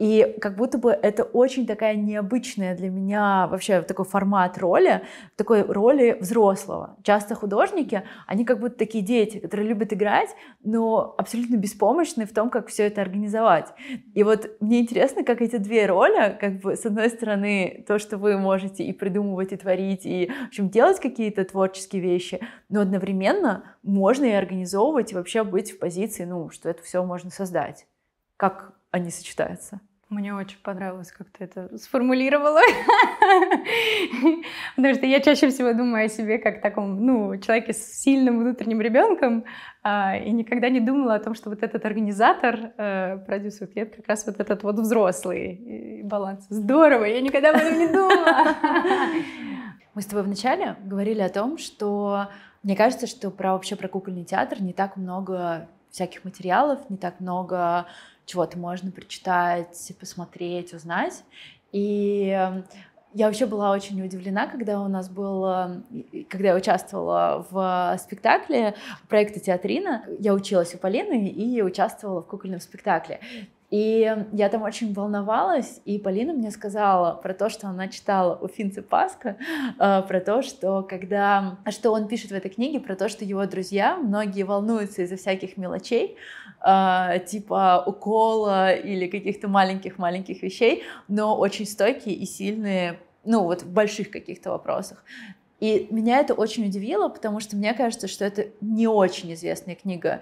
И как будто бы это очень такая необычная для меня вообще такой формат роли, такой роли взрослого. Часто художники, они как будто такие дети, которые любят играть, но абсолютно беспомощны в том, как все это организовать. И вот мне интересно, как эти две роли, как бы с одной стороны то, что вы можете и придумывать, и творить, и в общем делать какие-то творческие вещи, но одновременно можно и организовывать, и вообще быть в позиции, ну, что это все можно создать. Как они сочетаются? Мне очень понравилось, как ты это сформулировала. Потому что я чаще всего думаю о себе как таком, ну, человеке с сильным внутренним ребенком, а, и никогда не думала о том, что вот этот организатор, э, продюсер лет, как раз вот этот вот взрослый баланс. Здорово, я никогда об этом не думала. Мы с тобой вначале говорили о том, что мне кажется, что про вообще про кукольный театр не так много всяких материалов, не так много чего-то можно прочитать, посмотреть, узнать. И эм, я вообще была очень удивлена, когда у нас был, э, когда я участвовала в э, спектакле проекта Театрина. Я училась у Полины и участвовала в кукольном спектакле. И я там очень волновалась, и Полина мне сказала про то, что она читала у Финца Паска, э, про то, что когда, что он пишет в этой книге, про то, что его друзья, многие волнуются из-за всяких мелочей, а, типа укола или каких-то маленьких-маленьких вещей, но очень стойкие и сильные, ну вот в больших каких-то вопросах. И меня это очень удивило, потому что мне кажется, что это не очень известная книга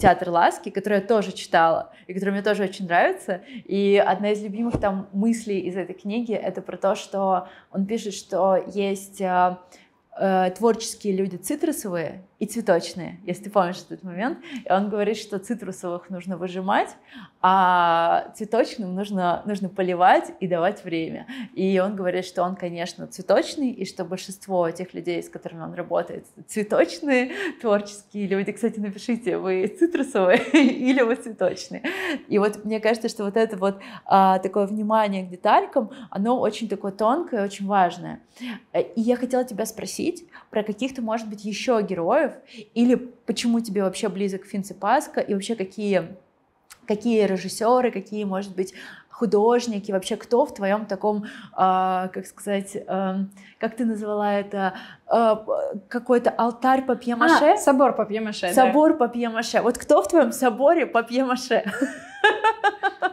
«Театр ласки», которую я тоже читала, и которая мне тоже очень нравится. И одна из любимых там мыслей из этой книги — это про то, что он пишет, что есть а, э, творческие люди цитрусовые, и цветочные, если ты помнишь этот момент. И он говорит, что цитрусовых нужно выжимать, а цветочным нужно, нужно поливать и давать время. И он говорит, что он, конечно, цветочный, и что большинство тех людей, с которыми он работает, цветочные, творческие люди. Кстати, напишите, вы цитрусовые или вы цветочные. И вот мне кажется, что вот это вот а, такое внимание к деталькам, оно очень такое тонкое, очень важное. И я хотела тебя спросить про каких-то, может быть, еще героев, примеров, или почему тебе вообще близок Финци Паска и вообще какие какие режиссеры, какие, может быть, художники, вообще кто в твоем таком, э, как сказать, э, как ты назвала это, э, какой-то алтарь по пьемаше? А, собор по пьемаше. Собор да. по пьемаше. Вот кто в твоем соборе по пьемаше?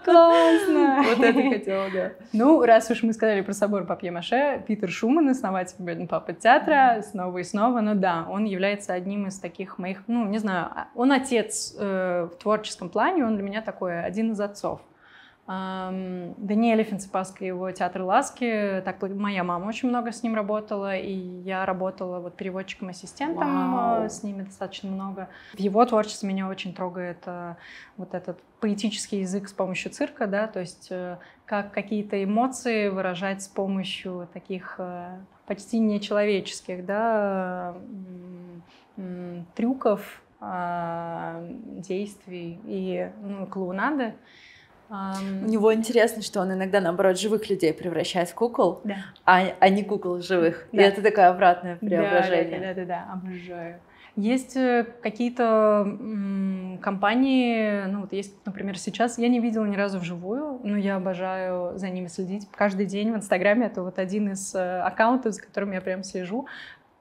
Классно! Вот это хотела, да. Ну, раз уж мы сказали про собор папье пьемаше, Питер Шуман, основатель Папа театра, снова и снова, но ну да, он является одним из таких моих, ну, не знаю, а, он отец э, в творческом плане, он для меня такой один из отцов. Даниэля Финцепаска и его «Театр ласки». Так, моя мама очень много с ним работала, и я работала вот переводчиком-ассистентом а, с ними достаточно много. В его творчестве меня очень трогает а, вот этот поэтический язык с помощью цирка, да, то есть э, как какие-то эмоции выражать с помощью таких э, почти нечеловеческих, да, трюков, а, действий и ну, клоунады. У него интересно, что он иногда, наоборот, живых людей превращает в кукол, да. а, а не кукол живых. Да. И это такое обратное преображение. Да, да, да, да, да. обожаю. Есть э, какие-то компании, ну вот есть, например, сейчас, я не видела ни разу вживую, но я обожаю за ними следить. Каждый день в Инстаграме это вот один из э, аккаунтов, за которым я прям слежу.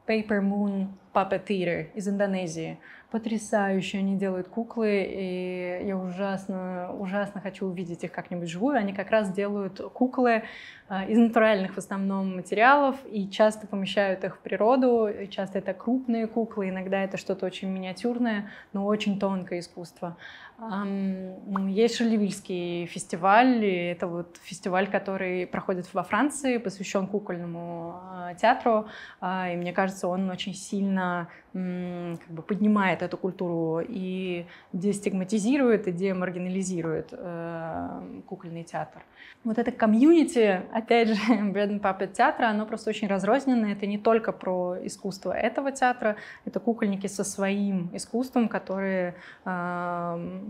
Paper Moon Puppet Theater из Индонезии потрясающе они делают куклы, и я ужасно, ужасно хочу увидеть их как-нибудь живую. Они как раз делают куклы а, из натуральных в основном материалов и часто помещают их в природу. часто это крупные куклы, иногда это что-то очень миниатюрное, но очень тонкое искусство. Ну, есть Шерлевильский фестиваль, это вот фестиваль, который проходит во Франции, посвящен кукольному а, театру, а, и мне кажется, он очень сильно как бы поднимает эту культуру и дестигматизирует, и демаргинализирует э, кукольный театр. Вот это комьюнити Опять же, Bread and Puppet театра, оно просто очень разрозненное. Это не только про искусство этого театра, это кукольники со своим искусством, которые э,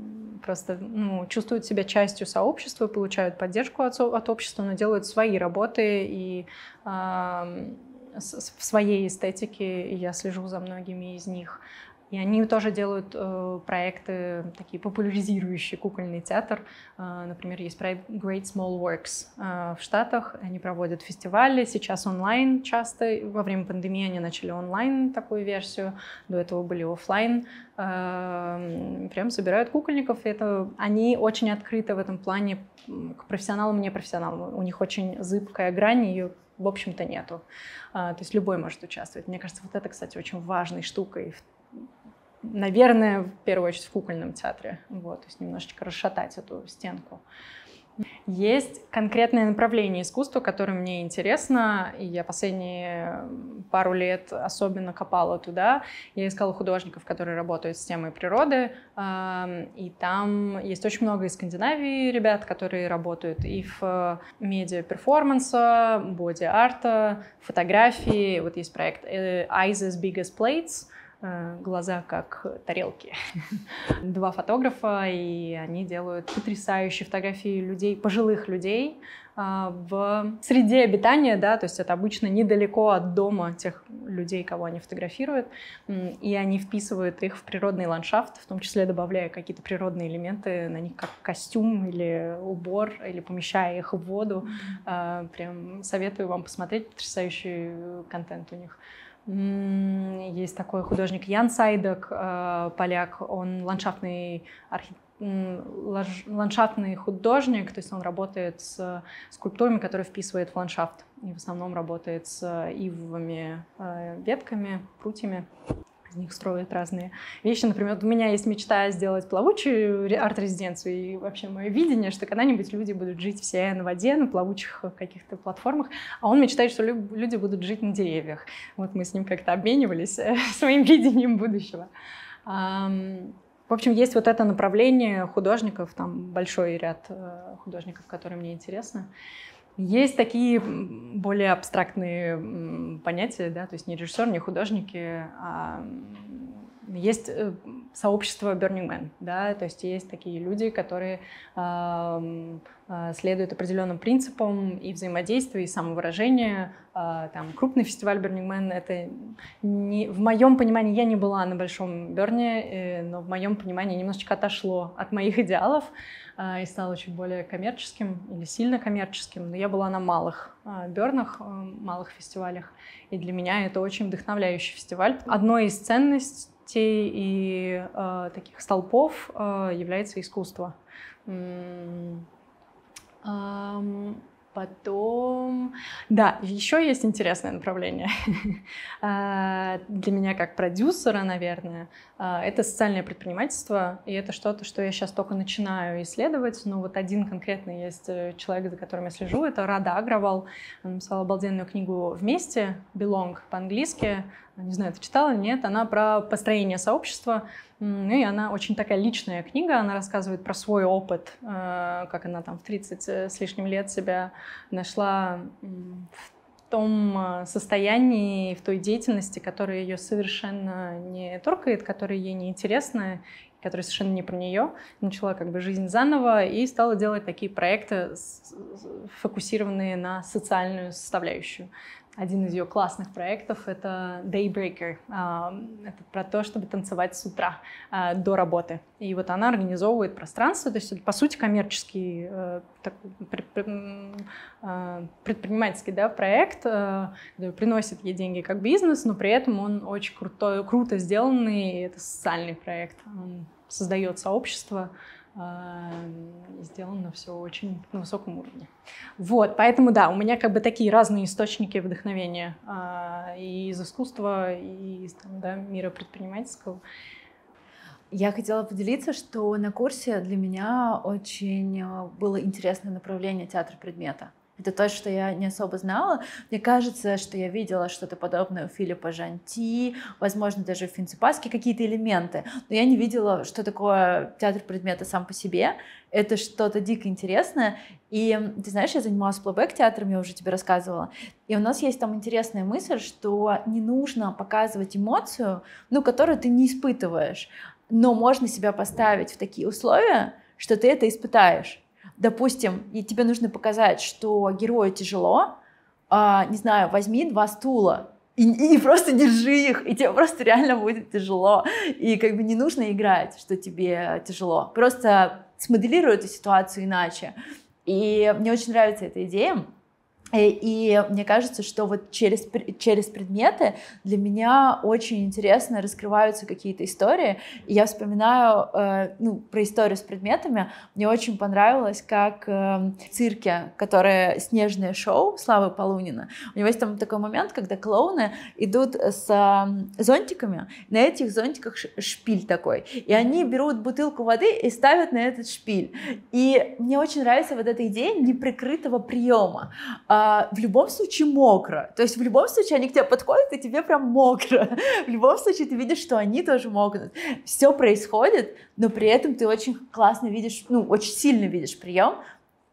просто ну, чувствуют себя частью сообщества, получают поддержку от, от общества, но делают свои работы и э, в своей эстетике, и я слежу за многими из них. И они тоже делают э, проекты такие популяризирующие кукольный театр. Э, например, есть проект Great Small Works э, в Штатах. Они проводят фестивали, сейчас онлайн часто. Во время пандемии они начали онлайн такую версию, до этого были офлайн. Э, прям собирают кукольников. И это, они очень открыты в этом плане к профессионалам не профессионалам. У них очень зыбкая грань, ее в общем-то, нету. Э, то есть любой может участвовать. Мне кажется, вот это, кстати, очень важной штукой в наверное, в первую очередь в кукольном театре, вот, то есть немножечко расшатать эту стенку. Есть конкретное направление искусства, которое мне интересно, и я последние пару лет особенно копала туда. Я искала художников, которые работают с темой природы, и там есть очень много из Скандинавии ребят, которые работают и в медиа перформанса, боди-арта, фотографии. Вот есть проект Eyes э, as Big as Plates — Э, глаза как тарелки. Два фотографа, и они делают потрясающие фотографии людей, пожилых людей а, в среде обитания, да, то есть это обычно недалеко от дома тех людей, кого они фотографируют, и они вписывают их в природный ландшафт, в том числе добавляя какие-то природные элементы на них, как костюм или убор, или помещая их в воду. А, прям советую вам посмотреть потрясающий э, контент у них. Есть такой художник Ян Сайдок, э, поляк, он ландшафтный архитектор ландшафтный художник, то есть он работает с скульптурами, которые вписывает в ландшафт, и в основном работает с ивовыми э, ветками, прутьями из них строят разные вещи. Например, у меня есть мечта сделать плавучую арт-резиденцию. И вообще мое видение, что когда-нибудь люди будут жить все на воде, на плавучих каких-то платформах. А он мечтает, что люди будут жить на деревьях. Вот мы с ним как-то обменивались э, своим видением будущего. В общем, есть вот это направление художников, там большой ряд э, художников, которые мне интересны. Есть такие более абстрактные понятия, да, то есть не режиссер, не художники, а есть э, сообщество Burning Man, да, то есть есть такие люди, которые э, следуют определенным принципам и взаимодействия, и самовыражения. А, там крупный фестиваль Burning Man — это не, в моем понимании, я не была на большом Берне, э, но в моем понимании немножечко отошло от моих идеалов а, и стало чуть более коммерческим или сильно коммерческим. Но я была на малых а, Бернах, малых фестивалях, и для меня это очень вдохновляющий фестиваль. Одной из ценностей локтей и э, таких столпов э, является искусство. Потом, да, еще есть интересное направление э, для меня как продюсера, наверное. Э, это социальное предпринимательство, и это что-то, что я сейчас только начинаю исследовать. Но ну, вот один конкретный есть э, человек, за которым я слежу, это Рада Агровал. Он написала обалденную книгу «Вместе», «Belong» по-английски не знаю, ты читала, нет, она про построение сообщества, ну и она очень такая личная книга, она рассказывает про свой опыт, э, как она там в 30 э, с лишним лет себя нашла в том э, состоянии, в той деятельности, которая ее совершенно не торкает, которая ей не интересна, которая совершенно не про нее, начала как бы жизнь заново и стала делать такие проекты, фокусированные на социальную составляющую один из ее классных проектов — это Daybreaker. А, это про то, чтобы танцевать с утра а, до работы. И вот она организовывает пространство, то есть это, по сути, коммерческий э, а, предпринимательский да, проект, который э, приносит ей деньги как бизнес, но при этом он очень крутой, круто сделанный, и это социальный проект. Он создает сообщество, а, сделано все очень на высоком уровне. Вот, поэтому да, у меня как бы такие разные источники вдохновения а, и из искусства, и из там, да, мира предпринимательского. Я хотела поделиться, что на курсе для меня очень а, было интересное направление театра предмета. Это то, что я не особо знала. Мне кажется, что я видела что-то подобное у Филиппа Жанти, возможно, даже в Финцепаски какие-то элементы. Но я не видела, что такое театр предмета сам по себе. Это что-то дико интересное. И ты знаешь, я занималась плейбэк театром, я уже тебе рассказывала. И у нас есть там интересная мысль, что не нужно показывать эмоцию, ну, которую ты не испытываешь. Но можно себя поставить в такие условия, что ты это испытаешь допустим, и тебе нужно показать, что герою тяжело, а, не знаю, возьми два стула и, и просто держи их, и тебе просто реально будет тяжело. И как бы не нужно играть, что тебе тяжело. Просто смоделируй эту ситуацию иначе. И мне очень нравится эта идея. Э, и мне кажется, что вот через, через предметы для меня очень интересно раскрываются какие-то истории. И я вспоминаю э, ну, про историю с предметами. Мне очень понравилось, как э, в цирке, которое снежное шоу Славы Полунина, у него есть там такой момент, когда клоуны идут с э, зонтиками, на этих зонтиках шпиль такой. И они берут бутылку воды и ставят на этот шпиль. И мне очень нравится вот эта идея неприкрытого приема а, а, в любом случае мокро. То есть в любом случае они к тебе подходят, и тебе прям мокро. В любом случае ты видишь, что они тоже мокнут. Все происходит, но при этом ты очень классно видишь, ну, очень сильно видишь прием,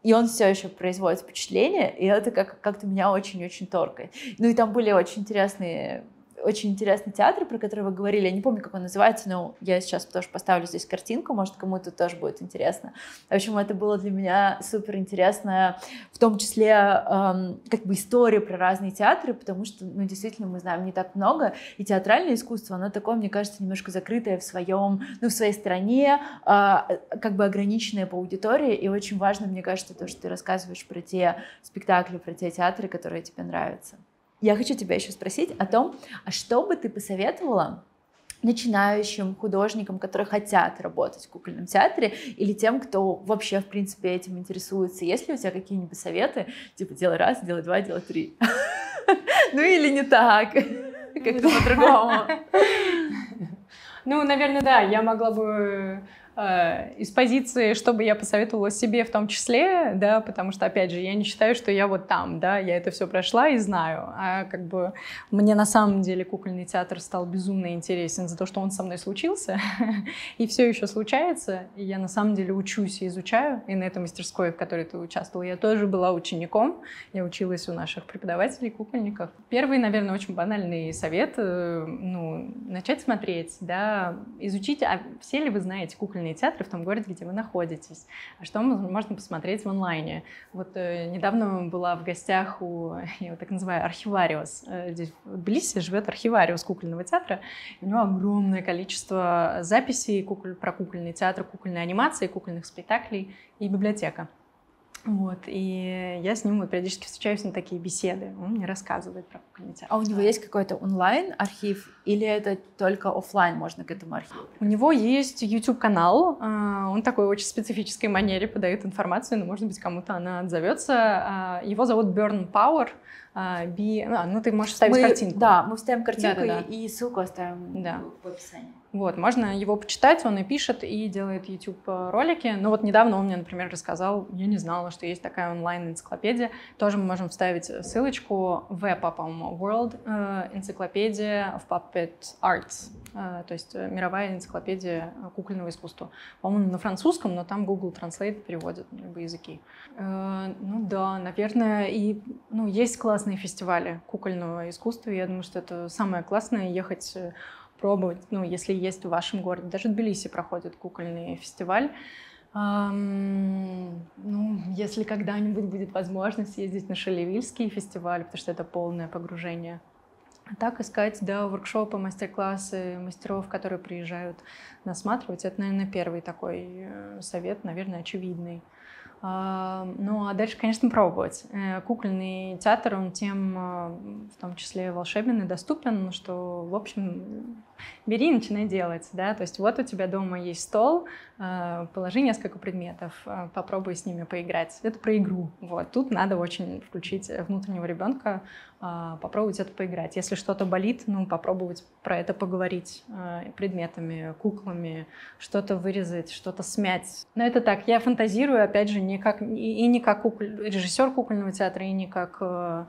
и он все еще производит впечатление, и это как- как-то меня очень-очень торкает. Ну и там были очень интересные очень интересный театр, про который вы говорили. Я не помню, как он называется, но я сейчас тоже поставлю здесь картинку. Может, кому-то тоже будет интересно. В общем, это было для меня супер интересно, в том числе эм, как бы история про разные театры, потому что, ну, действительно, мы знаем не так много. И театральное искусство, оно такое, мне кажется, немножко закрытое в своем, ну, в своей стране, э, как бы ограниченное по аудитории. И очень важно, мне кажется, то, что ты рассказываешь про те спектакли, про те театры, которые тебе нравятся. Я хочу тебя еще спросить о том, а что бы ты посоветовала начинающим художникам, которые хотят работать в кукольном театре, или тем, кто вообще, в принципе, этим интересуется? Есть ли у тебя какие-нибудь советы? Типа, делай раз, делай два, делай три. Ну или не так, как-то по-другому. Ну, наверное, да, я могла бы Э, из позиции, чтобы я посоветовала себе в том числе, да, потому что, опять же, я не считаю, что я вот там, да, я это все прошла и знаю, а как бы мне на самом деле кукольный театр стал безумно интересен за то, что он со мной случился, и все еще случается, и я на самом деле учусь и изучаю, и на этой мастерской, в которой ты участвовала, я тоже была учеником, я училась у наших преподавателей, кукольников. Первый, наверное, очень банальный совет, э, ну, начать смотреть, да, изучить, а все ли вы знаете кукольный музыкальные театры в том городе, где вы находитесь, а что можно посмотреть в онлайне. Вот э, недавно была в гостях у, я его так называю, архивариус. Э, здесь в Тбилиси живет архивариус кукольного театра, у него огромное количество записей куколь, про кукольный театр, кукольные анимации, кукольных спектаклей и библиотека. Вот, и я с ним вот периодически встречаюсь на такие беседы. Он мне рассказывает про кукольный А у него есть какой-то онлайн-архив или это только офлайн можно к этому архиву? У него есть YouTube-канал. А, он такой очень специфической манере подает информацию, но, может быть, кому-то она отзовется. А, его зовут Burn Power. B... ну, ты можешь вставить мы, картинку. Да, мы вставим картинку да, да, да. и ссылку оставим да. в описании. Вот, можно его почитать, он и пишет, и делает YouTube э, ролики. Но вот недавно он мне, например, рассказал, я не знала, что есть такая онлайн-энциклопедия. Тоже мы можем вставить ссылочку в, по-моему, World э, энциклопедия в Puppet Arts, э, то есть мировая энциклопедия кукольного искусства. По-моему, на французском, но там Google Translate переводит на любые языки. Ну да, наверное, и ну, есть классные фестивали кукольного искусства. Я думаю, что это самое классное ехать пробовать, ну, если есть в вашем городе. Даже в Тбилиси проходит кукольный фестиваль. Um, ну, если когда-нибудь будет возможность ездить на Шалевильский фестиваль, потому что это полное погружение. А так искать, да, воркшопы, мастер-классы, мастеров, которые приезжают насматривать, это, наверное, первый такой э, совет, наверное, очевидный. А, ну а дальше, конечно, пробовать. Э, кукольный театр, он тем, э, в том числе волшебен и доступен, что, в общем, бери и начинай делать, да, то есть вот у тебя дома есть стол, а, положи несколько предметов, а, попробуй с ними поиграть. Это про игру. Вот. Тут надо очень включить э, внутреннего ребенка, а, попробовать это поиграть. Если что-то болит, ну, попробовать про это поговорить предметами, куклами, что-то вырезать, что-то смять. Но это так, я фантазирую, опять же, не как, и не как кукль, режиссер кукольного театра, и не как э,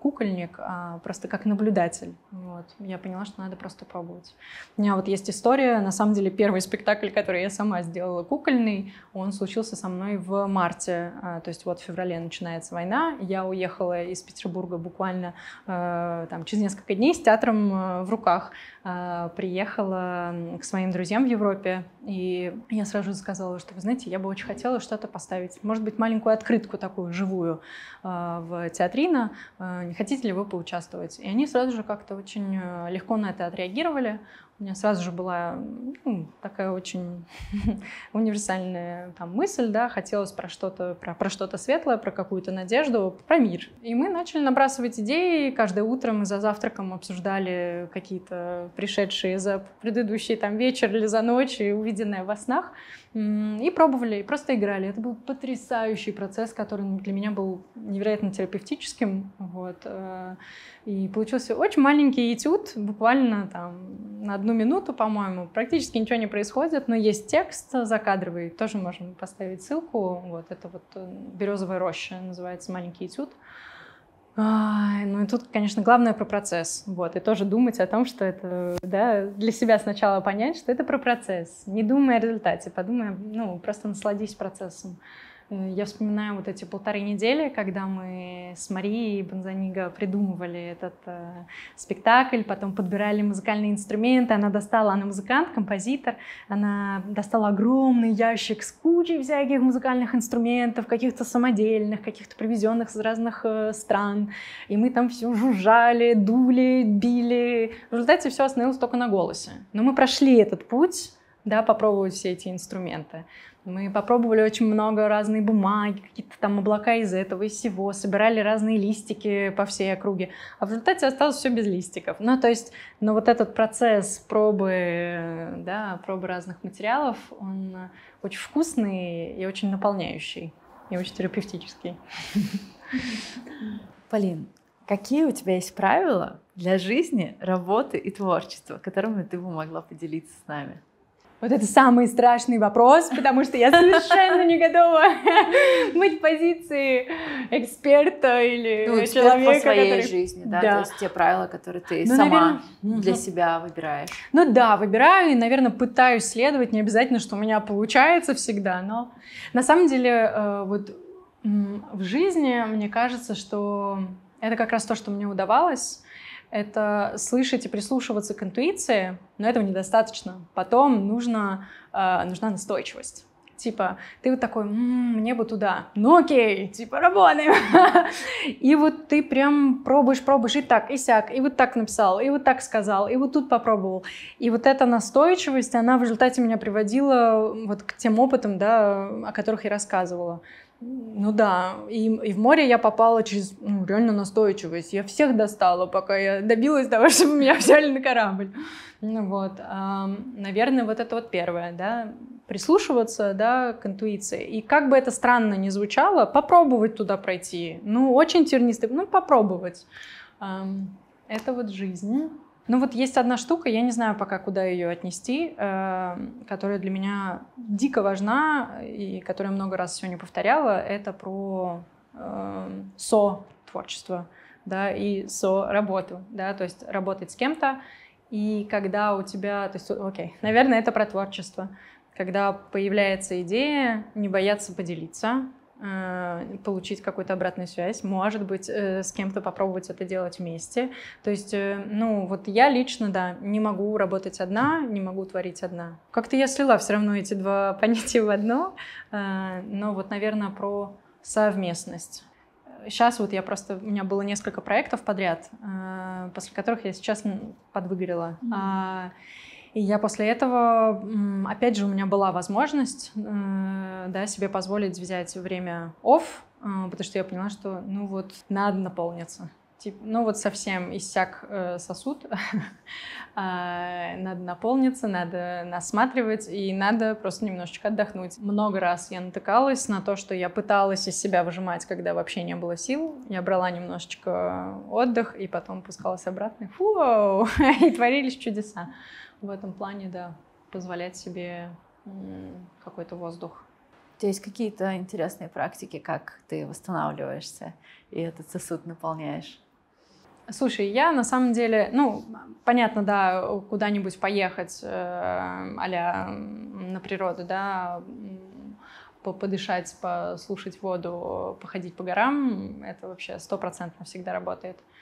кукольник, а просто как наблюдатель. Вот. Я поняла, что надо просто пробовать. У меня вот есть история, на самом деле, первый спектакль, который я сама сама сделала кукольный. Он случился со мной в марте. А, то есть вот в феврале начинается война. Я уехала из Петербурга буквально э, там, через несколько дней с театром э, в руках. А, приехала к своим друзьям в Европе. И я сразу же сказала, что, вы знаете, я бы очень хотела что-то поставить. Может быть, маленькую открытку такую живую а, в Театрина. Не хотите ли вы поучаствовать? И они сразу же как-то очень э, легко на это отреагировали у меня сразу же была ну, такая очень универсальная там, мысль, да, хотелось про что-то про, про что светлое, про какую-то надежду, про мир. И мы начали набрасывать идеи. Каждое утро мы за завтраком обсуждали какие-то пришедшие за предыдущий там, вечер или за ночь и увиденное во снах. И пробовали, и просто играли. Это был потрясающий процесс, который для меня был невероятно терапевтическим. Вот. Э, и получился очень маленький этюд, буквально там на одну минуту, по-моему. Практически ничего не происходит, но есть текст закадровый, тоже можем поставить ссылку. Вот это вот э, «Березовая роща» называется «Маленький этюд». Ай, ну и тут, конечно, главное про процесс. Вот, и тоже думать о том, что это, да, для себя сначала понять, что это про процесс. Не думай о результате, подумай, ну, просто насладись процессом. Э, я вспоминаю вот эти полторы недели, когда мы с Марией Бонзанига придумывали этот э, спектакль, потом подбирали музыкальные инструменты, она достала, она музыкант, композитор, она достала огромный ящик с кучей всяких музыкальных инструментов, каких-то самодельных, каких-то привезенных из разных э, стран, и мы там все жужжали, дули, били. В результате все остановилось только на голосе. Но мы прошли этот путь, да, попробовать все эти инструменты. Мы попробовали очень много разной бумаги, какие-то там облака из этого и всего, собирали разные листики по всей округе, а в результате осталось все без листиков. Ну, то есть, но вот этот процесс пробы, да, пробы разных материалов, он очень вкусный и очень наполняющий, и очень терапевтический. Полин, какие у тебя есть правила для жизни, работы и творчества, которыми ты бы могла поделиться с нами? Вот это самый страшный вопрос, потому что я совершенно не готова быть в позиции эксперта или ну, человека. по своей который... жизни, да? да, то есть те правила, которые ты ну, сама наверное... для себя выбираешь. Ну да, выбираю и, наверное, пытаюсь следовать, не обязательно, что у меня получается всегда, но на самом деле э, вот в жизни мне кажется, что это как раз то, что мне удавалось, это слышать и прислушиваться к интуиции, но этого недостаточно. Потом нужно, э, нужна настойчивость. Типа, ты вот такой, м-м, мне бы туда. Ну окей, типа, работаем. И вот ты прям пробуешь, пробуешь, и так, и сяк, и вот так написал, и вот так сказал, и вот тут попробовал. И вот эта настойчивость, она в результате меня приводила вот к тем опытам, да, о которых я рассказывала. Ну да, и, и в море я попала через ну, реально настойчивость. Я всех достала, пока я добилась того, чтобы меня взяли на корабль. Ну вот, а, наверное, вот это вот первое, да, прислушиваться, да, к интуиции. И как бы это странно ни звучало, попробовать туда пройти. Ну, очень тернистый, ну, попробовать. А, это вот жизнь. Ну вот есть одна штука, я не знаю пока, куда ее отнести, э, которая для меня дико важна и которую много раз сегодня повторяла, это про э, со-творчество да, и со-работу, да, то есть работать с кем-то, и когда у тебя, то есть, окей, наверное, это про творчество, когда появляется идея, не бояться поделиться, Э, получить какую-то обратную связь, может быть, э, с кем-то попробовать это делать вместе. То есть, э, ну, вот я лично, да, не могу работать одна, не могу творить одна. Как-то я слила все равно эти два понятия в одно, но вот, наверное, про совместность. Сейчас вот я просто, у меня было несколько проектов подряд, после которых я сейчас подвыгорела. Mm-hmm. И я после этого, опять же, у меня была возможность э, да, себе позволить взять время офф, э, потому что я поняла, что ну вот надо наполниться. Типа, ну вот совсем иссяк э, сосуд, а, надо наполниться, надо насматривать и надо просто немножечко отдохнуть. Много раз я натыкалась на то, что я пыталась из себя выжимать, когда вообще не было сил. Я брала немножечко отдых и потом пускалась обратно. Фу, и творились чудеса в этом плане, да, позволять себе какой-то воздух. У тебя есть какие-то интересные практики, как ты восстанавливаешься и этот сосуд наполняешь? Слушай, я на самом деле, ну, понятно, да, куда-нибудь поехать э, а на природу, да, подышать, послушать воду, походить по горам, это вообще стопроцентно всегда работает. Э,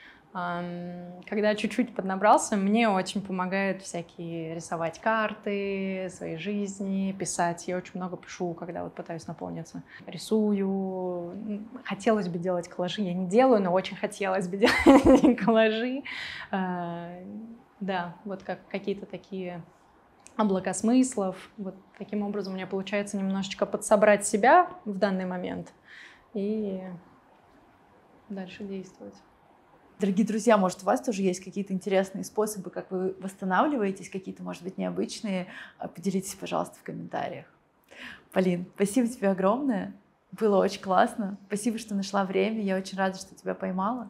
когда чуть-чуть поднабрался, мне очень помогают всякие рисовать карты своей жизни, писать. Я очень много пишу, когда вот пытаюсь наполниться. Рисую. Хотелось бы делать коллажи. Я не делаю, но очень хотелось бы делать коллажи. А, да, вот как какие-то такие облака смыслов. Вот таким образом у меня получается немножечко подсобрать себя в данный момент и дальше действовать. Дорогие друзья, может, у вас тоже есть какие-то интересные способы, как вы восстанавливаетесь, какие-то, может быть, необычные? А, поделитесь, пожалуйста, в комментариях. Полин, спасибо тебе огромное. Было очень классно. Спасибо, что нашла время. Я очень рада, что тебя поймала.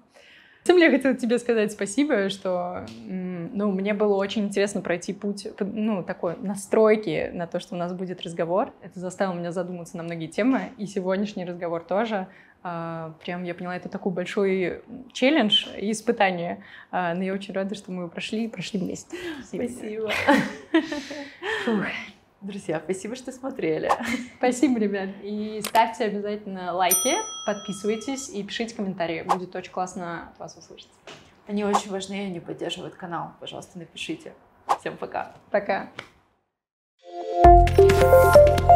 Тем я хотела тебе сказать спасибо, что ну, мне было очень интересно пройти путь ну, такой настройки на то, что у нас будет разговор. Это заставило меня задуматься на многие темы, и сегодняшний разговор тоже. А, прям я поняла, это такой большой челлендж и испытание. А, но я очень рада, что мы его прошли, и прошли вместе. Спасибо. Спасибо. Друзья, спасибо, что смотрели. Спасибо, ребят. И ставьте обязательно лайки, подписывайтесь и пишите комментарии. Будет очень классно вас услышать. Они очень важны, они поддерживают канал. Пожалуйста, напишите. Всем пока. Пока. thank you